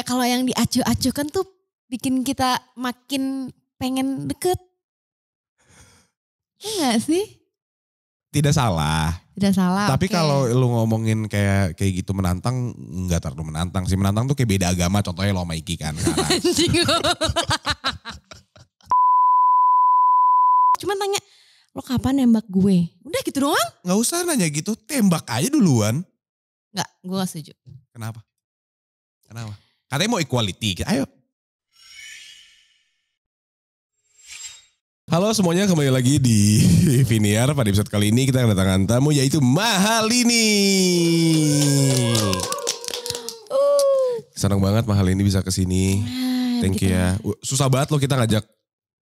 kayak kalau yang diacu-acukan tuh bikin kita makin pengen deket. Enggak ya sih? Tidak salah. Tidak salah. Tapi okay. kalau lu ngomongin kayak kayak gitu menantang, enggak terlalu menantang sih. Menantang tuh kayak beda agama. Contohnya lo sama Iki kan. Cuman tanya, lo kapan nembak gue? Udah gitu doang. Nggak usah nanya gitu, tembak aja duluan. Enggak, gue gak setuju. Kenapa? Kenapa? Katanya mau equality. Ayo. Halo semuanya, kembali lagi di Viniar. Pada episode kali ini kita kedatangan tamu yaitu Mahalini. Senang banget Mahalini bisa kesini. Thank gitu. you ya. Susah banget loh kita ngajak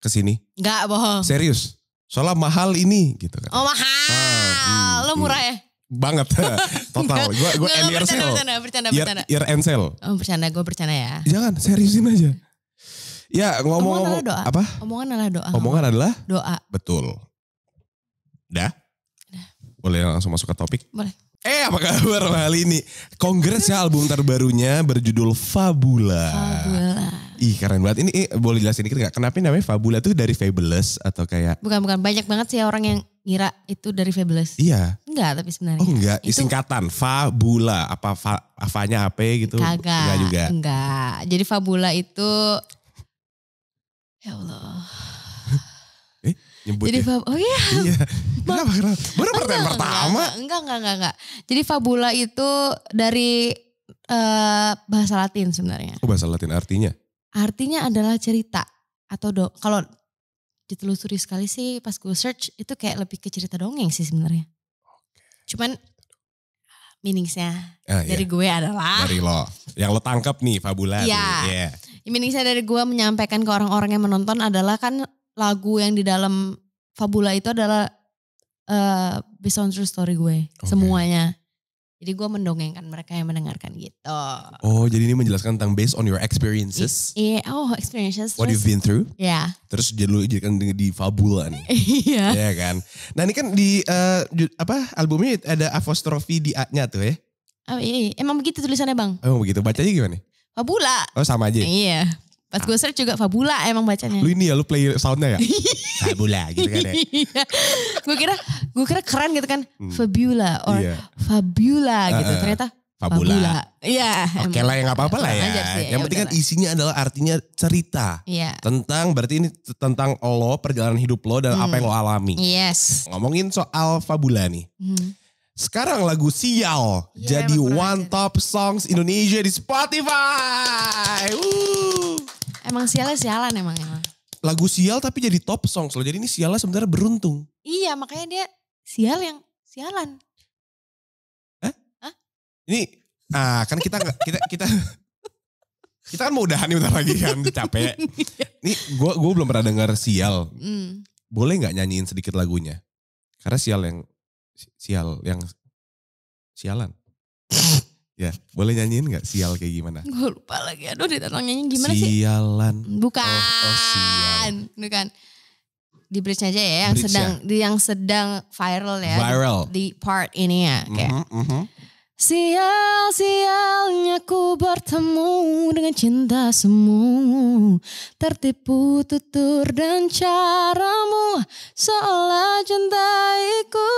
kesini. Gak bohong. Serius. Soalnya mahal ini gitu kan. Oh mahal. Ah, hmm, lo murah gitu. ya? banget total gue gue end year sale bercanda, bercanda, year, year end sale oh, bercanda gue bercanda ya jangan seriusin aja ya ngomong ngomong doa. apa omongan adalah doa omongan adalah doa betul dah da. boleh langsung masuk ke topik boleh Eh apa kabar kali ini? Kongres ya album terbarunya berjudul Fabula. Fabula. Ih keren banget. Ini eh, boleh jelasin dikit gak? Kenapa namanya Fabula tuh dari Fabulous atau kayak? Bukan bukan banyak banget sih orang yang ngira itu dari Fabulous. Iya. Enggak tapi sebenarnya. Oh enggak, itu, singkatan Fabula apa fa, afanya apa gitu. Kagak. Enggak juga. Enggak. Jadi Fabula itu Ya Allah. eh, nyebut Jadi ya? Fab oh iya. iya. Kenapa, kenapa? Baru pertanyaan enggak, pertama. Enggak, enggak, enggak, enggak, enggak. Jadi Fabula itu dari uh, bahasa Latin sebenarnya. Oh, bahasa Latin artinya? Artinya adalah cerita atau do kalau ditelusuri sekali sih pas gue search itu kayak lebih ke cerita dongeng sih sebenarnya. Cuman meaningsnya ah, iya. dari gue adalah dari lo yang lo tangkap nih fabula yeah. Yeah. Meaningsnya dari gue menyampaikan ke orang-orang yang menonton adalah kan lagu yang di dalam fabula itu adalah uh, based on true story gue okay. semuanya. Jadi gue mendongengkan mereka yang mendengarkan gitu. Oh, jadi ini menjelaskan tentang based on your experiences. Iya, yeah, oh experiences. What terus, you've been through. Iya. Yeah. Terus jadi lu jadikan di fabula nih. Iya. yeah. Iya kan. Nah ini kan di uh, apa albumnya ada apostrofi di A-nya tuh ya. Oh, iya, iya. Emang begitu tulisannya bang? Emang begitu, bacanya gimana? Fabula. Oh sama aja? Ya? Iya. Pas gue search juga Fabula emang bacanya. Lu ini ya lu play soundnya ya? Fabula gitu kan ya. Iya. gue kira gue kira keren gitu kan. Hmm. Fabula or yeah. Fabula gitu. Uh, Ternyata Fabula. Iya. Oke okay lah, ya nggak apa-apa lah ya. sih, ya yang ya penting kan isinya adalah artinya cerita. Iya. Tentang berarti ini tentang lo, perjalanan hidup lo dan hmm. apa yang lo alami. Yes. Ngomongin soal Fabula nih. Hmm. Sekarang lagu Sial yeah, jadi one top songs Indonesia di Spotify. Woo. Emang sialnya sialan emang emang. Lagu sial tapi jadi top song loh. Jadi ini sialnya sebenarnya beruntung. Iya makanya dia sial yang sialan. Hah? Hah? Ini ah kan kita kita kita kita kan mau udahan nih lagi kan capek. Iya. Ini gue gue belum pernah dengar sial. Mm. Boleh nggak nyanyiin sedikit lagunya? Karena sial yang sial yang sialan. Ya, boleh nyanyiin nggak sial kayak gimana? Gue lupa lagi. Aduh, ditantang nyanyiin gimana Sialan. sih? Sialan. Bukan. Oh, oh sial. Bukan. Di bridge aja ya yang bridge sedang ya. yang sedang viral ya. Viral. Di, part ini ya kayak. Mm -hmm, mm -hmm. Sial-sialnya ku bertemu dengan cinta semu Tertipu tutur dan caramu Seolah cintaiku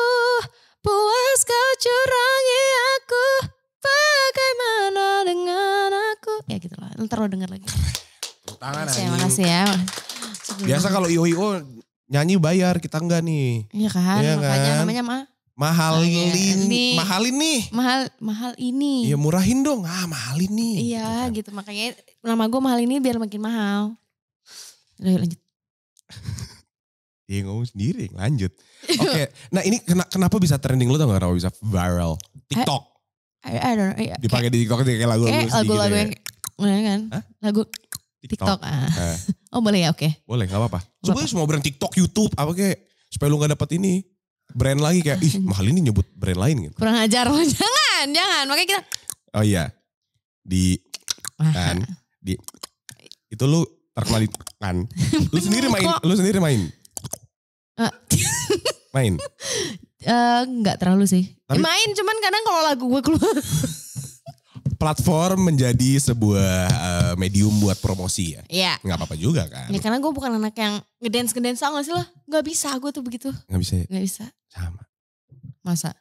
Puas kau curangi aku bagaimana dengan aku? Ya gitu lah, ntar lo denger lagi. Tangan aja ya, kasih ya. Biasa kalau io io nyanyi bayar, kita enggak nih. Iya kan, ya makanya kan? namanya mah. mahal ini, mahal Ini, Mahal, mahal ini. Iya murahin dong, ah mahal ini. Iya gitu, kan. gitu. makanya nama gue mahal ini biar makin mahal. Udah lanjut. Iya ngomong sendiri, lanjut. Oke, okay. nah ini kenapa bisa trending lo tau gak kenapa bisa viral? Eh, TikTok. I, I don't know. Iya, Dipakai di TikTok kayak lagu-lagu kayak lagu-lagu yang ya. kan? Hah? Lagu TikTok. TikTok ah. Eh. Oh boleh ya oke. Okay. Boleh gak apa-apa. Coba semua brand TikTok, Youtube apa kayak. Supaya lu gak dapat ini. Brand lagi kayak ih mahal ini nyebut brand lain gitu. Kurang ajar lo. Jangan, jangan. Makanya kita. Oh iya. Di ah. kan. Di. Itu lu terkenal di kan. Lu sendiri main. Lu sendiri main. Ah. main. Uh, nggak terlalu sih. Tapi, Main cuman kadang kalau lagu gue keluar. platform menjadi sebuah uh, medium buat promosi ya. Iya. Gak apa-apa juga kan. Ya karena gue bukan anak yang ngedance-ngedance sama gak sih lo? Gak bisa gue tuh begitu. Gak bisa ya? Gak bisa. Sama. Masa?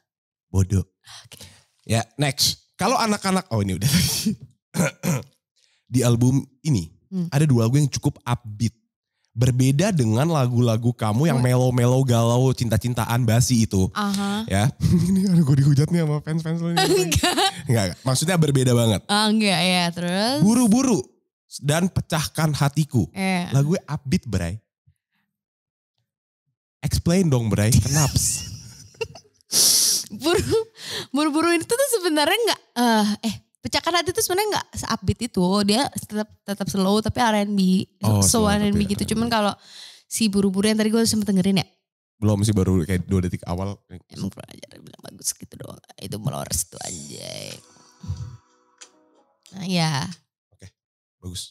Bodoh. Okay. Ya next. Kalau anak-anak, oh ini udah. di album ini hmm. ada dua lagu yang cukup upbeat berbeda dengan lagu-lagu kamu yang melo-melo galau cinta-cintaan basi itu. Aha. Ya. ini aduh gue dihujat nih sama fans-fans lo. enggak. enggak. Maksudnya berbeda banget. Oh, enggak ya, terus. Buru-buru dan pecahkan hatiku. Yeah. Lagu upbeat, Bray. Explain dong, Bray. kenaps buru buru-buru itu tuh sebenarnya enggak uh, eh, eh Pecahkan Hati itu sebenarnya nggak update itu, dia tetap tetap slow tapi R&B, oh, so, so R&B gitu. Cuman kalau si buru-buru yang tadi gue sempet dengerin ya. Belum sih baru kayak dua detik awal. Emang pelajar bilang bagus gitu doang. Itu melores itu anjay. Nah, ya. Oke, okay, bagus.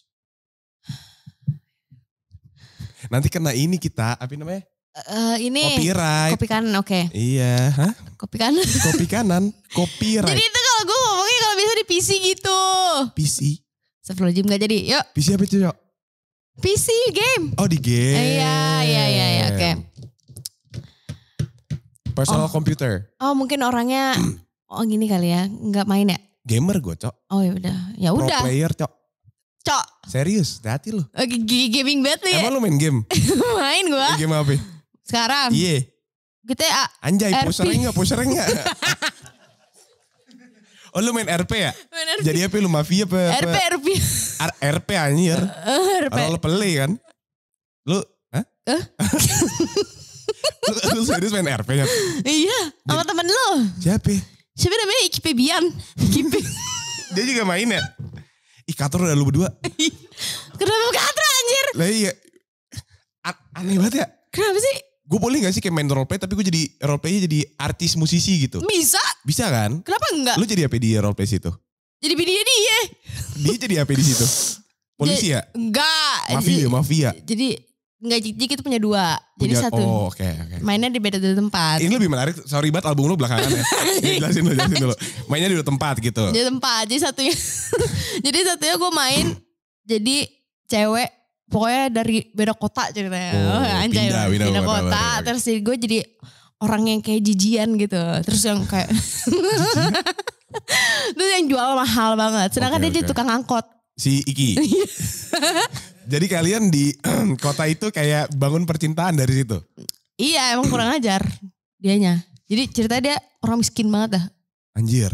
Nanti kena ini kita, apa namanya? Uh, ini Kopi kanan, oke. Okay. Iya, Kopi kanan. Kopi kanan, copyright. Jadi kalau gue ngomongnya kalau bisa di PC gitu. PC? Astagfirullahaladzim gak jadi. Yuk. PC apa itu yuk? PC game. Oh di game. Iya, iya, iya, iya oke. Okay. Personal oh. computer. Oh mungkin orangnya, oh gini kali ya, nggak main ya? Gamer gue cok. Oh ya udah, ya udah. Pro player cok. Cok. Serius, hati lu. Oke, gaming banget nih. Ya? Emang lu main game? main gue. Game apa? Sekarang. Iya. Yeah. ya, Anjay, pusher enggak, pusher enggak. Oh lu main RP ya? Main RP. Jadi apa lu mafia apa? RP, RP. R RP anjir. Uh, eh, RP. Kalau pelih kan. Lu, hah? Uh? Eh? lu, lu serius main RP ya? Iya, sama temen lu. Siapa? Siapa namanya Iki Bian. Iki Dia juga main ya? Ih Katro udah lu berdua. Kenapa Katro anjir? Lah iya. A aneh banget ya? Kenapa sih? Gue boleh gak sih kayak main roleplay tapi gue jadi roleplaynya jadi artis musisi gitu? Bisa. Bisa kan? Kenapa enggak? Lu jadi apa di roleplay situ? Jadi bini dia. Dia jadi apa di situ? Polisi ya? Enggak. Mafia, mafia. Jadi enggak jadi kita punya dua. Punya, jadi satu. Oh, oke okay, oke. Okay. Mainnya di beda dua tempat. Ini lebih menarik. Sorry banget album lu belakangan ya. jelasin dulu, jelasin dulu. Mainnya di dua tempat gitu. Di tempat. Jadi satunya Jadi satunya gue main jadi cewek pokoknya dari beda kota ceritanya. Oh, Anjay, pindah, pindah, pindah, kota. Pindah, pindah, pindah. Terus gue jadi orang yang kayak jijian gitu terus yang kayak terus yang jual mahal banget sedangkan okay, dia okay. jadi tukang angkot si Iki iya. jadi kalian di kota itu kayak bangun percintaan dari situ iya emang kurang ajar dianya jadi cerita dia orang miskin banget dah anjir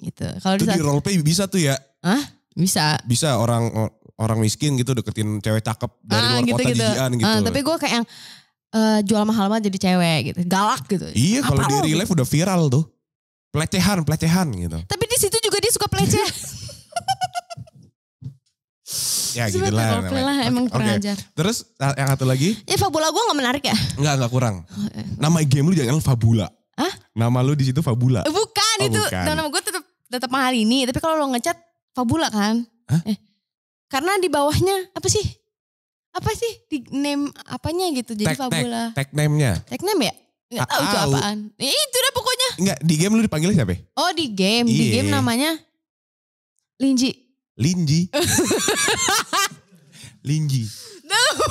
gitu kalau di role play bisa tuh ya Hah? bisa bisa orang orang miskin gitu deketin cewek cakep dari ah, luar ah, gitu, kota gitu. jijian gitu ah, tapi gue kayak yang uh, jual mahal mah jadi cewek gitu. Galak gitu. Iya kalau di real life udah viral tuh. Pelecehan, pelecehan gitu. Tapi di situ juga dia suka pelecehan. ya gitu lah. Oke lah, emang okay. ajar. Terus ah, yang satu lagi. Ya Fabula gue gak menarik ya? Enggak, gak kurang. Oh, iya. Nama game lu jangan Fabula. Hah? Nama lu di situ Fabula. Eh, bukan oh, itu. Bukan. Nama gue tetap tetap mahal ini. Tapi kalau lo ngecat Fabula kan. Hah? Eh, karena di bawahnya apa sih? apa sih di name apanya gitu jadi tag, fabula tag, tag name-nya tag name ya Gak tahu itu apaan. Ya, itu dah pokoknya. Enggak, di game lu dipanggil siapa? Oh, di game. Di iya. game namanya Linji. Linji. Linji. No.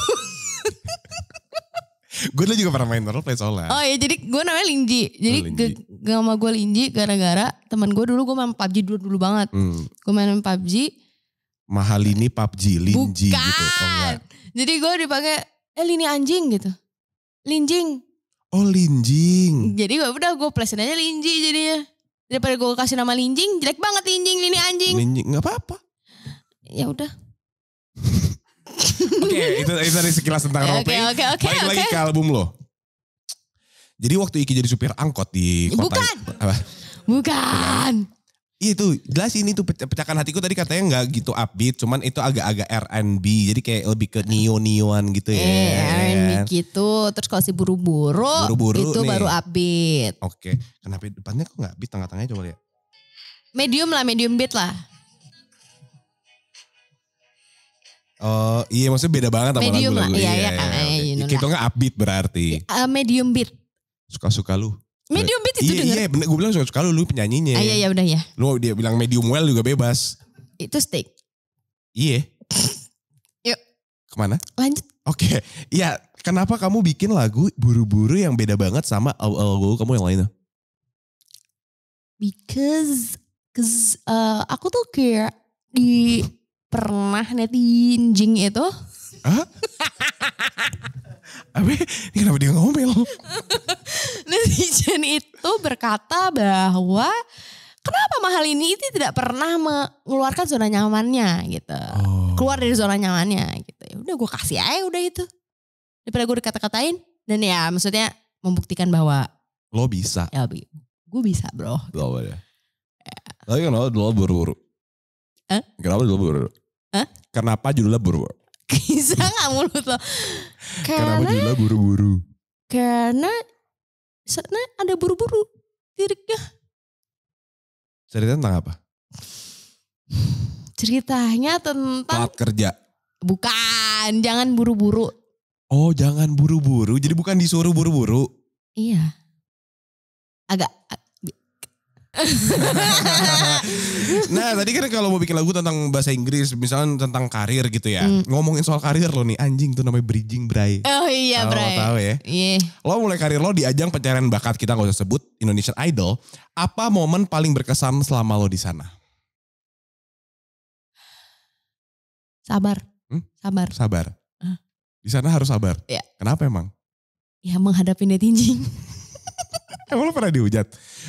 gue dulu juga pernah main roleplay soalnya. Oh iya jadi gue namanya Linji. Jadi oh, Linji. nama gue Linji gara-gara teman gue dulu gue main PUBG dulu dulu banget. Hmm. Gue main PUBG. mahal ini PUBG, Linji Bukan. gitu. Oh, jadi gue dipanggil, eh lini anjing gitu. Linjing. Oh linjing. Jadi gue ya udah gue plesin aja linji jadinya. Daripada gue kasih nama linjing, jelek banget linjing lini anjing. Linjing gak apa-apa. Ya udah. Oke, okay, itu itu tadi sekilas tentang role play. Oke, oke, oke. Balik lagi ke album lo. Jadi waktu Iki jadi supir angkot di kota. Bukan. Apa? Bukan. Iya, itu jelas ini tuh pecahkan hatiku tadi katanya nggak gitu upbeat cuman itu agak-agak R&B jadi kayak lebih ke neo-neoan gitu ya eh, R&B gitu terus kalau si buru-buru itu nih. baru upbeat oke okay. kenapa depannya kok nggak upbeat tengah-tengahnya coba lihat medium lah medium beat lah Oh iya maksudnya beda banget sama medium lagu lah, iya, iya, iya, kan, iya, iya Kita iya, nggak upbeat berarti. Uh, medium beat. Suka-suka lu. Medium beat itu iya, denger. Iya, bener. Gue bilang suka-suka lu, lu penyanyinya. Ah, iya, iya, udah ya. Lu dia bilang medium well juga bebas. Itu steak. Iya. Yuk. Kemana? Lanjut. Oke. Okay. Iya, kenapa kamu bikin lagu buru-buru yang beda banget sama lagu kamu yang lainnya? Because, cause, uh, aku tuh kayak di pernah netinjing itu. Hah? Abi, ini kenapa dia ngomel? Netizen itu berkata bahwa kenapa mahal ini itu tidak pernah mengeluarkan zona nyamannya gitu. Oh. Keluar dari zona nyamannya gitu. Ya udah gue kasih aja udah itu. Daripada gue dikata-katain dan ya maksudnya membuktikan bahwa lo bisa. Ya, gue bisa, Bro. Lo gitu. ya. Tapi kenapa dulu buru-buru? Eh? Kenapa dulu buru-buru? Eh? Kenapa judulnya buru-buru? bisa iya. nggak mulut lo? Karena, Kenapa gila buru-buru? Karena sana ada buru-buru liriknya. Cerita tentang apa? Ceritanya tentang... Telat kerja? Bukan, jangan buru-buru. Oh jangan buru-buru, jadi bukan disuruh buru-buru? Iya. Agak, nah tadi kan kalau mau bikin lagu tentang bahasa Inggris misalnya tentang karir gitu ya hmm. ngomongin soal karir lo nih anjing tuh namanya bridging Bray oh iya Bray lo tahu ya yeah. lo mulai karir lo di ajang pencarian bakat kita gak usah sebut Indonesian Idol apa momen paling berkesan selama lo di sana sabar hmm? sabar sabar di sana harus sabar ya. kenapa emang ya menghadapi netizen Emang lu pernah dihujat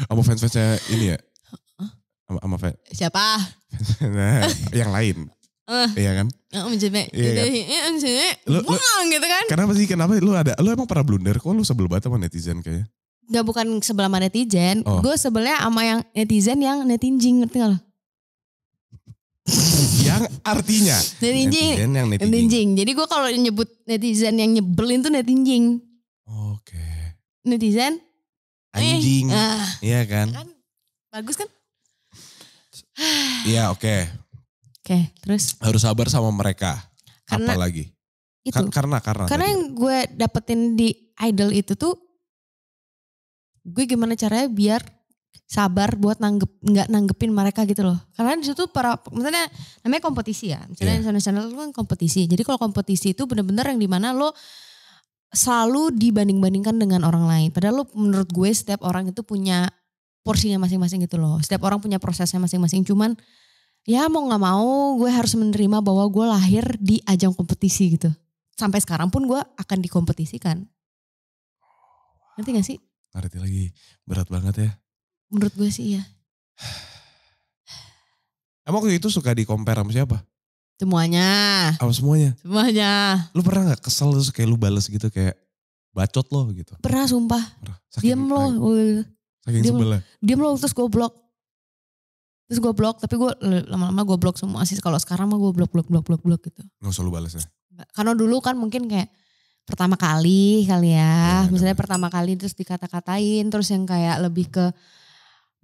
sama fans-fansnya ini ya? Sama, sama fans. Siapa? nah, yang lain. Uh, iya kan? Iya gitu. kan? Iya, lu, lu, gitu kan? Kenapa sih? Kenapa lu ada? Lu emang pernah blunder? Kok lu sebel banget sama netizen kayaknya? Gak bukan sebel sama netizen. Oh. Gue sebelnya sama yang netizen yang netinjing. Ngerti gak lo? yang artinya netinjing. Netizen yang netinjing. netinjing. Jadi gue kalau nyebut netizen yang nyebelin tuh netinjing. Oke. Okay. Netizen Eh, anjing, eh, uh, iya kan? kan? Bagus kan? Iya oke. Okay. Oke okay, terus? Harus sabar sama mereka. Karena, lagi? Itu. Kar karena karena. Karena yang gue dapetin di idol itu tuh, gue gimana caranya biar sabar buat nanggep nggak nanggepin mereka gitu loh karena disitu para misalnya namanya kompetisi ya misalnya yeah. channel itu kan kompetisi jadi kalau kompetisi itu bener-bener yang dimana lo selalu dibanding-bandingkan dengan orang lain. Padahal lo menurut gue setiap orang itu punya porsinya masing-masing gitu loh. Setiap orang punya prosesnya masing-masing. Cuman ya mau gak mau gue harus menerima bahwa gue lahir di ajang kompetisi gitu. Sampai sekarang pun gue akan dikompetisikan. Nanti gak sih? Ngerti lagi. Berat banget ya. Menurut gue sih iya. Emang waktu itu suka di compare sama siapa? Semuanya. Apa semuanya? Semuanya. Lu pernah gak kesel terus kayak lu bales gitu kayak bacot lo gitu? Pernah sumpah. Pernah. Saking, Diam lo. Saking Diam, sebelah. Diam lo terus gue blok. Terus gue blok, tapi gue lama-lama gue blok semua sih. Kalau sekarang mah gue blok, blok, blok, blok, blok gitu. Gak usah lu bales ya? Karena dulu kan mungkin kayak pertama kali kali ya. ya misalnya ya. pertama kali terus dikata-katain. Terus yang kayak lebih ke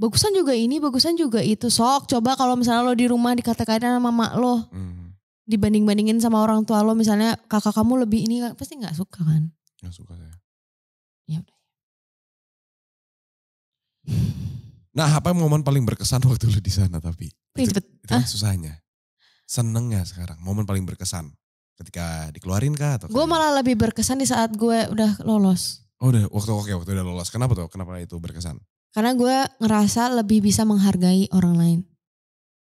bagusan juga ini, bagusan juga itu. Sok coba kalau misalnya lo di rumah dikata-katain sama mak lo. Hmm dibanding-bandingin sama orang tua lo misalnya kakak kamu lebih ini pasti nggak suka kan? Nggak suka saya. Ya udah. Nah, apa momen paling berkesan waktu lo di sana tapi? Itu, itu kan ah. susahnya. Seneng gak ya sekarang? Momen paling berkesan ketika dikeluarin kah atau? Gue malah lebih berkesan di saat gue udah lolos. Oh, udah waktu oke waktu udah lolos. Kenapa tuh? Kenapa itu berkesan? Karena gue ngerasa lebih bisa menghargai orang lain.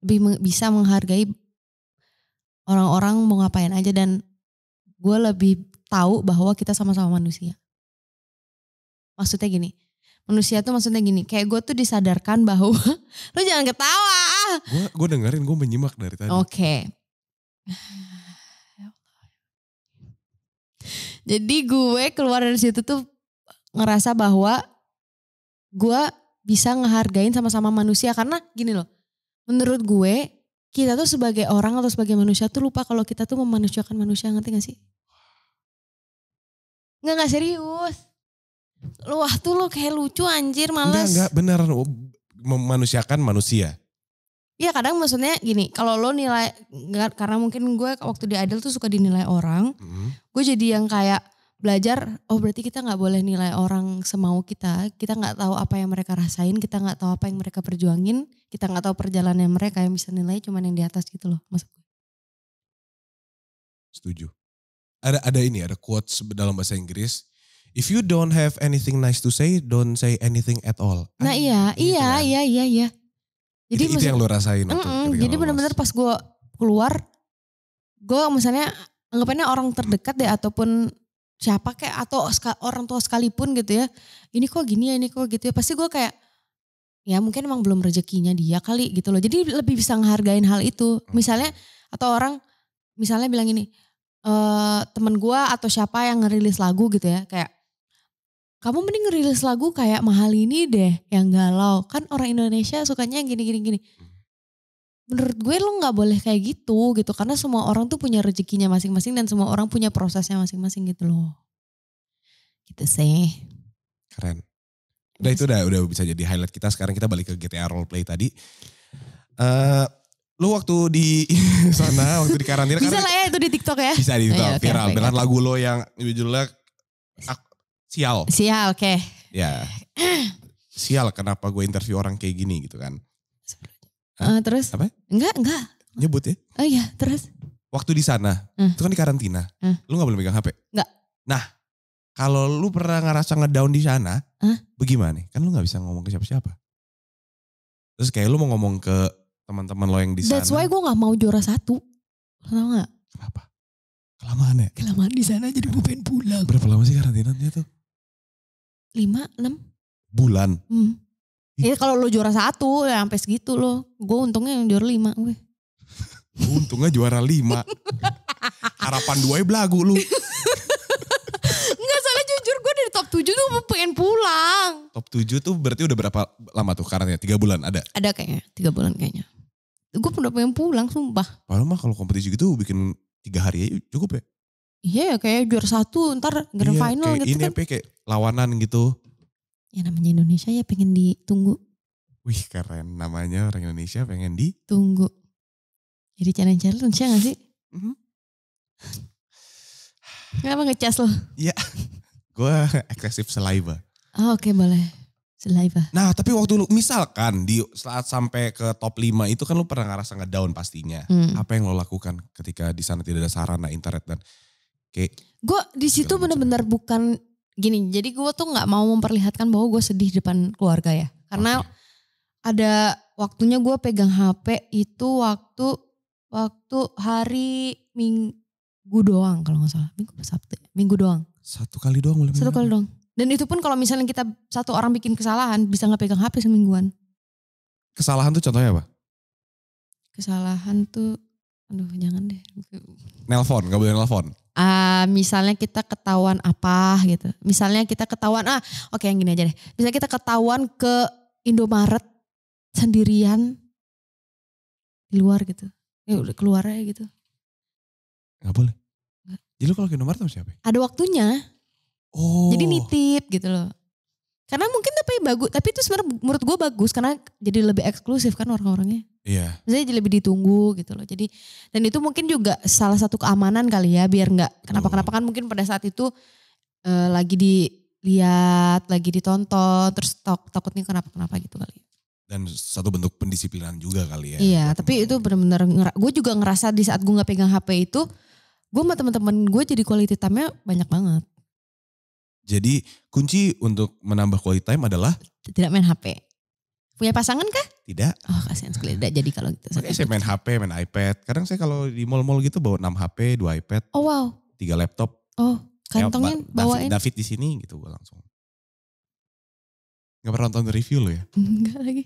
Lebih bisa menghargai orang-orang mau ngapain aja dan gue lebih tahu bahwa kita sama-sama manusia. Maksudnya gini, manusia tuh maksudnya gini, kayak gue tuh disadarkan bahwa lu jangan ketawa. Gue dengerin, gue menyimak dari tadi. Oke. Okay. Jadi gue keluar dari situ tuh ngerasa bahwa gue bisa ngehargain sama-sama manusia karena gini loh, menurut gue kita tuh sebagai orang atau sebagai manusia tuh lupa kalau kita tuh memanusiakan manusia ngerti gak sih? nggak nggak serius. Lu wah tuh lu kayak lucu anjir malas Enggak enggak benar memanusiakan manusia. Iya kadang maksudnya gini, kalau lo nilai karena mungkin gue waktu di Idol tuh suka dinilai orang, mm -hmm. gue jadi yang kayak belajar oh berarti kita nggak boleh nilai orang semau kita kita nggak tahu apa yang mereka rasain kita nggak tahu apa yang mereka perjuangin kita nggak tahu perjalanan mereka yang bisa nilai cuman yang di atas gitu loh maksud setuju ada ada ini ada quotes dalam bahasa Inggris if you don't have anything nice to say don't say anything at all nah iya gitu iya iya, iya iya iya jadi itu, itu yang lo rasain mm -mm, jadi benar-benar pas gue keluar gue misalnya anggapannya orang terdekat deh ataupun siapa kayak atau orang tua sekalipun gitu ya ini kok gini ya ini kok gitu ya pasti gue kayak ya mungkin emang belum rezekinya dia kali gitu loh jadi lebih bisa ngehargain hal itu hmm. misalnya atau orang misalnya bilang ini e, eh, temen gue atau siapa yang ngerilis lagu gitu ya kayak kamu mending ngerilis lagu kayak mahal ini deh yang galau kan orang Indonesia sukanya yang gini gini gini menurut gue lo nggak boleh kayak gitu gitu karena semua orang tuh punya rezekinya masing-masing dan semua orang punya prosesnya masing-masing gitu loh gitu sih keren udah itu udah udah bisa jadi highlight kita sekarang kita balik ke GTA roleplay tadi uh, lu waktu di sana waktu di karantina bisa lah ya itu di TikTok ya bisa di TikTok oh, iya, okay, viral okay, dengan okay. lagu lo yang judulnya sial sial oke okay. ya sial kenapa gue interview orang kayak gini gitu kan Uh, terus? Apa? Enggak, enggak. Nyebut ya? Oh iya, terus? Waktu di sana, hmm. itu kan di karantina. Hmm. Lu gak boleh megang HP? Enggak. Nah, kalau lu pernah ngerasa ngedown di sana, hmm? bagaimana? Kan lu gak bisa ngomong ke siapa-siapa. Terus kayak lu mau ngomong ke teman-teman lo yang di sana. That's why gue gak mau juara satu. Kenapa? gak? Kenapa? Kelamaan ya? Kelamaan di sana jadi gue pengen pulang. Berapa lama sih karantinanya tuh? Lima, enam. Bulan? Hmm. Iya kalau lo juara satu ya sampai segitu lo. Gue untungnya yang juara lima gue. untungnya juara lima. Harapan dua ya belagu lu. Enggak soalnya jujur gue dari top tujuh tuh pengen pulang. Top tujuh tuh berarti udah berapa lama tuh karantina? Tiga bulan ada? Ada kayaknya, tiga bulan kayaknya. Gue udah pengen pulang sumpah. Padahal mah kalau kompetisi gitu bikin tiga hari aja cukup ya? Iya yeah, kayak juara satu ntar grand yeah, final kayak gitu ini kan. Apa, ya, kayak lawanan gitu ya namanya Indonesia ya pengen ditunggu. Wih keren namanya orang Indonesia pengen ditunggu. Jadi challenge-challenge ya gak sih? Mm -hmm. Kenapa ngecas lo? Iya, gue eksesif saliva. Oh, Oke okay, boleh, saliva. Nah tapi waktu lu misalkan di saat sampai ke top 5 itu kan lu pernah ngerasa ngedown pastinya. Hmm. Apa yang lo lakukan ketika di sana tidak ada sarana internet dan kayak gue di situ bener-bener bukan gini jadi gue tuh nggak mau memperlihatkan bahwa gue sedih depan keluarga ya karena okay. ada waktunya gue pegang HP itu waktu waktu hari minggu doang kalau nggak salah minggu sabtu ya? minggu doang satu kali doang boleh satu kali doang dan itu pun kalau misalnya kita satu orang bikin kesalahan bisa nggak pegang HP semingguan kesalahan tuh contohnya apa kesalahan tuh aduh jangan deh nelfon nggak boleh nelfon uh, misalnya kita ketahuan apa gitu. Misalnya kita ketahuan ah oke okay, yang gini aja deh. Misalnya kita ketahuan ke Indomaret sendirian di luar gitu. Ya udah keluar aja gitu. Gak boleh. Jadi lu kalau ke Indomaret sama siapa? Ada waktunya. Oh. Jadi nitip gitu loh. Karena mungkin tapi bagus, tapi itu sebenarnya menurut gue bagus karena jadi lebih eksklusif kan orang-orangnya. Iya. yeah. jadi lebih ditunggu gitu loh. Jadi dan itu mungkin juga salah satu keamanan kali ya biar nggak kenapa-kenapa kan mungkin pada saat itu e, lagi dilihat, lagi ditonton, terus tak, takutnya kenapa-kenapa gitu kali. Ya. Dan satu bentuk pendisiplinan juga kali ya. Iya, tapi itu benar-benar gue juga ngerasa di saat gue nggak pegang HP itu, gue sama teman-teman gue jadi quality time-nya banyak banget. Jadi kunci untuk menambah quality time adalah tidak main HP. Punya pasangan kah? Tidak. Oh kasihan sekali. Tidak jadi kalau gitu. Makanya saya main HP, main iPad. Kadang saya kalau di mall-mall gitu bawa 6 HP, 2 iPad. Oh wow. 3 laptop. Oh kantongnya ya, bawain. David, David di sini gitu gue langsung. Gak pernah nonton review lo ya? Enggak lagi.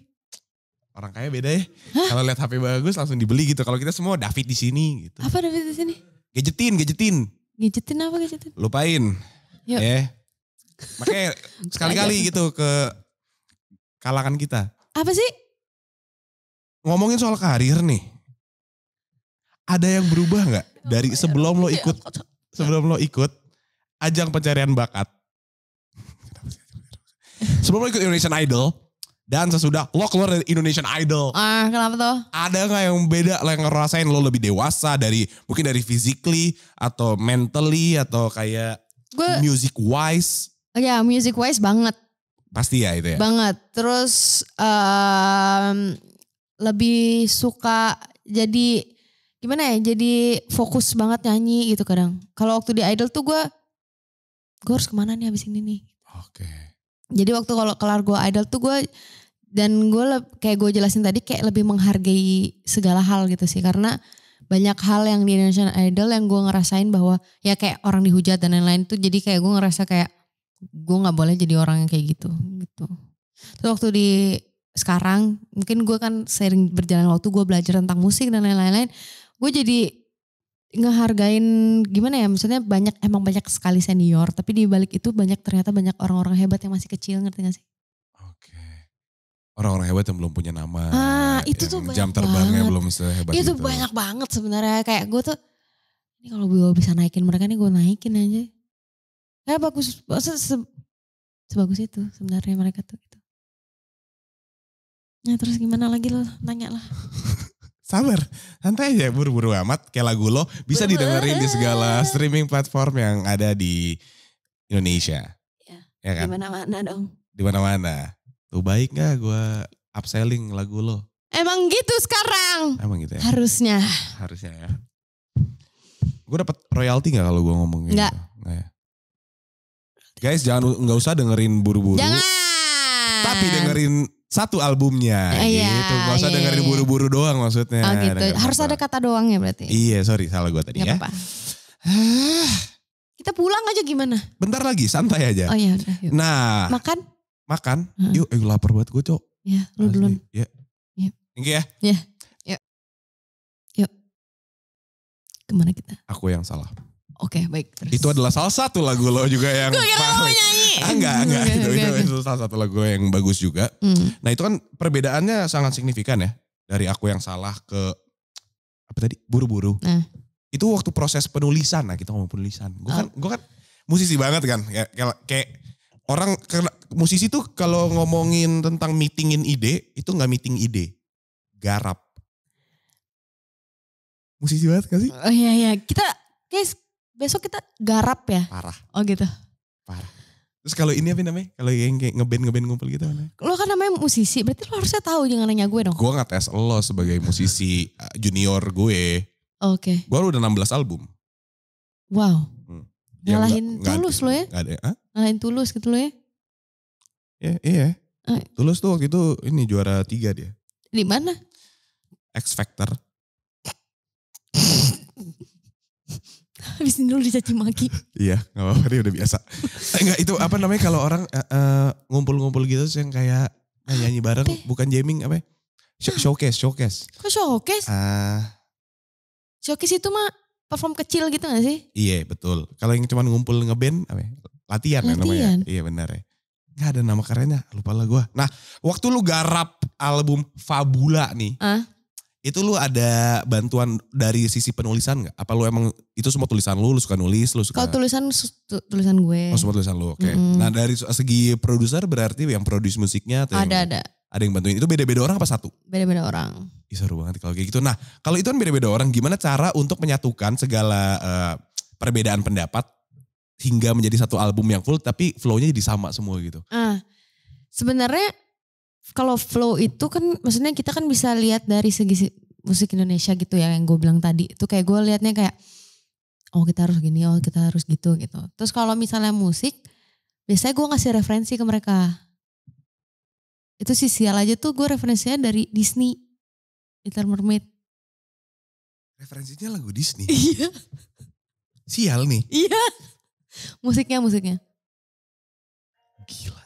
Orang kaya beda ya. Kalau lihat HP bagus langsung dibeli gitu. Kalau kita semua David di sini gitu. Apa David di sini? Gadgetin, gadgetin. Gadgetin apa gadgetin? Lupain. Yuk. Ya. Makanya sekali-kali gitu ke kalangan kita. Apa sih? Ngomongin soal karir nih. Ada yang berubah nggak dari ya sebelum lo ya ikut sebelum lo ikut ajang pencarian bakat? Sebelum lo ikut Indonesian Idol dan sesudah lo keluar dari Indonesian Idol. Ah, kenapa tuh? Ada nggak yang beda lo yang ngerasain lo lebih dewasa dari mungkin dari physically atau mentally atau kayak gua, music wise? Oh ya, music wise banget. Pasti ya itu ya. Banget. Terus um, lebih suka jadi gimana ya? Jadi fokus banget nyanyi gitu kadang. Kalau waktu di Idol tuh gue gue harus kemana nih habis ini nih. Oke. Okay. Jadi waktu kalau kelar gue Idol tuh gue dan gue kayak gue jelasin tadi kayak lebih menghargai segala hal gitu sih karena banyak hal yang di Indonesian Idol yang gue ngerasain bahwa ya kayak orang dihujat dan lain-lain tuh jadi kayak gue ngerasa kayak gue nggak boleh jadi orang yang kayak gitu gitu terus waktu di sekarang mungkin gue kan sering berjalan waktu gue belajar tentang musik dan lain-lain gue jadi ngehargain gimana ya maksudnya banyak emang banyak sekali senior tapi di balik itu banyak ternyata banyak orang-orang hebat yang masih kecil ngerti gak sih? Oke. Orang-orang hebat yang belum punya nama. Ah, itu tuh jam terbangnya banget. belum sehebat itu. Itu banyak banget sebenarnya kayak gue tuh ini kalau gue bisa naikin mereka nih gue naikin aja ya bagus se, se, sebagus itu sebenarnya mereka tuh gitu. Nah terus gimana lagi lo nanya lah. Sabar, santai aja buru-buru amat kayak lagu lo bisa didengarin didengerin di segala streaming platform yang ada di Indonesia. Ya, ya kan? Di mana-mana dong. Di mana-mana. Tuh baik nggak gue upselling lagu lo? Emang gitu sekarang. Emang gitu ya. Harusnya. Harusnya ya. Gue dapat royalti nggak kalau gue ngomong gitu? Guys, jangan nggak usah dengerin buru-buru. Jangan. Tapi dengerin satu albumnya oh, iya, gitu. Gak usah iya, dengerin iya, iya. buru-buru doang maksudnya. Oh gitu. Dengerin Harus apa. ada kata doang ya berarti. Iya, sorry salah gue tadi Gak ya. Apa. Ah. Kita pulang aja gimana? Bentar lagi, santai aja. Oh iya udah. Nah. Makan? Makan. Hmm. Yuk, eh lapar banget gue, Cok. Iya, lu duluan. Iya. Iya. Thank ya. Iya. Yuk. Yuk. Kemana kita? Aku yang salah. Oke, okay, baik. Terus. Itu adalah salah satu lagu lo juga yang Gue kira lo nyanyi. Ah, enggak, hmm, enggak. itu, okay, itu, salah satu lagu yang bagus juga. Mm. Nah, itu kan perbedaannya sangat signifikan ya dari aku yang salah ke apa tadi? Buru-buru. Mm. Itu waktu proses penulisan. Nah, kita ngomong penulisan. Gue kan, oh. kan gue kan musisi banget kan. Ya, kayak kayak orang musisi tuh kalau ngomongin tentang meetingin ide, itu nggak meeting ide. Garap. Musisi banget gak sih? Oh iya iya. Kita guys besok kita garap ya? Parah. Oh gitu. Parah. Terus kalau ini apa namanya? Kalau yang kayak ngeband ngeband ngumpul gitu mana? Lo kan namanya musisi, berarti lo harusnya tahu jangan nanya gue dong. Gue nggak tes lo sebagai musisi eh, junior gue. Oke. Okay. Gue udah 16 album. Wow. Hmm. Ya, Ngalahin tulus lo ya? Gak ada. Hah? Ngalahin tulus gitu lo ya? Ya, iya. Uh, tulus tuh waktu itu ini juara tiga dia. Di mana? X Factor. Habis ini dulu dicaci maki. iya, gak apa-apa deh udah biasa. Enggak, eh, itu apa namanya kalau orang eh, eh, ngumpul-ngumpul gitu yang kayak nyanyi bareng, apa? Ya? bukan jamming apa ya? showcase, showcase. Kok showcase? ah showcase itu mah perform kecil gitu gak sih? Iya, betul. Kalau yang cuma ngumpul ngeband, apa ya? Latihan, Ya namanya. Iya benar ya. Gak ada nama kerennya, lupa lah gue. Nah, waktu lu garap album Fabula nih. Uh? Itu lu ada bantuan dari sisi penulisan nggak? Apa lu emang itu semua tulisan lu, lu suka nulis, lu suka? Kalau tulisan tulisan gue. Oh semua tulisan lu, oke. Okay. Mm Nah dari segi produser berarti yang produce musiknya atau ada ada ada yang bantuin itu beda-beda orang apa satu? Beda-beda orang. Ih, seru banget kalau kayak gitu. Nah kalau itu kan beda-beda orang, gimana cara untuk menyatukan segala uh, perbedaan pendapat hingga menjadi satu album yang full tapi flow-nya jadi sama semua gitu? Ah, uh, sebenarnya kalau flow itu kan maksudnya kita kan bisa lihat dari segi musik Indonesia gitu ya yang gue bilang tadi itu kayak gue liatnya kayak oh kita harus gini oh kita harus gitu gitu terus kalau misalnya musik biasanya gue ngasih referensi ke mereka itu si sial aja tuh gue referensinya dari Disney Little Mermaid referensinya lagu Disney iya sial nih iya musiknya musiknya gila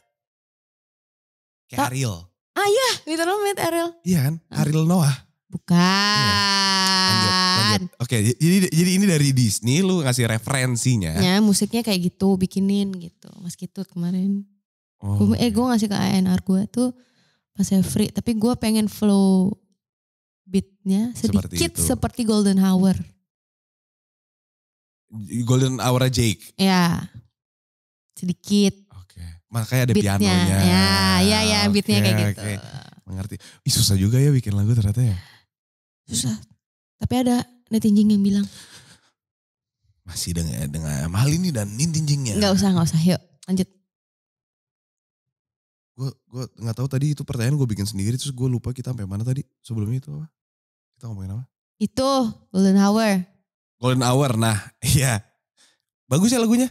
kayak Ta Ariel Ah iya, Little Mermaid Ariel. Iya kan? Ah. Ariel Noah. Bukan. Ya. Oke, okay, Oke, jadi jadi ini dari Disney lu ngasih referensinya. Ya, musiknya kayak gitu, bikinin gitu. Mas Kitut kemarin. Oh. Gua, eh iya. gue ngasih ke ANR gue tuh pas saya free, tapi gue pengen flow beatnya sedikit seperti, seperti Golden Hour. Golden Hour Jake. Ya. Sedikit makanya ada beatnya. pianonya. Ya, ya, ya beatnya okay, kayak ya, gitu. Okay. Mengerti. Ih, susah juga ya bikin lagu ternyata ya. Susah. Tapi ada netinjing yang bilang. Masih dengan dengan mahal ini dan netinjingnya. Gak usah, gak usah. Yuk lanjut. Gue gue nggak tahu tadi itu pertanyaan gue bikin sendiri terus gue lupa kita sampai mana tadi sebelumnya itu apa? Kita ngomongin apa? Itu Golden Hour. Golden Hour, nah iya. Bagus ya lagunya?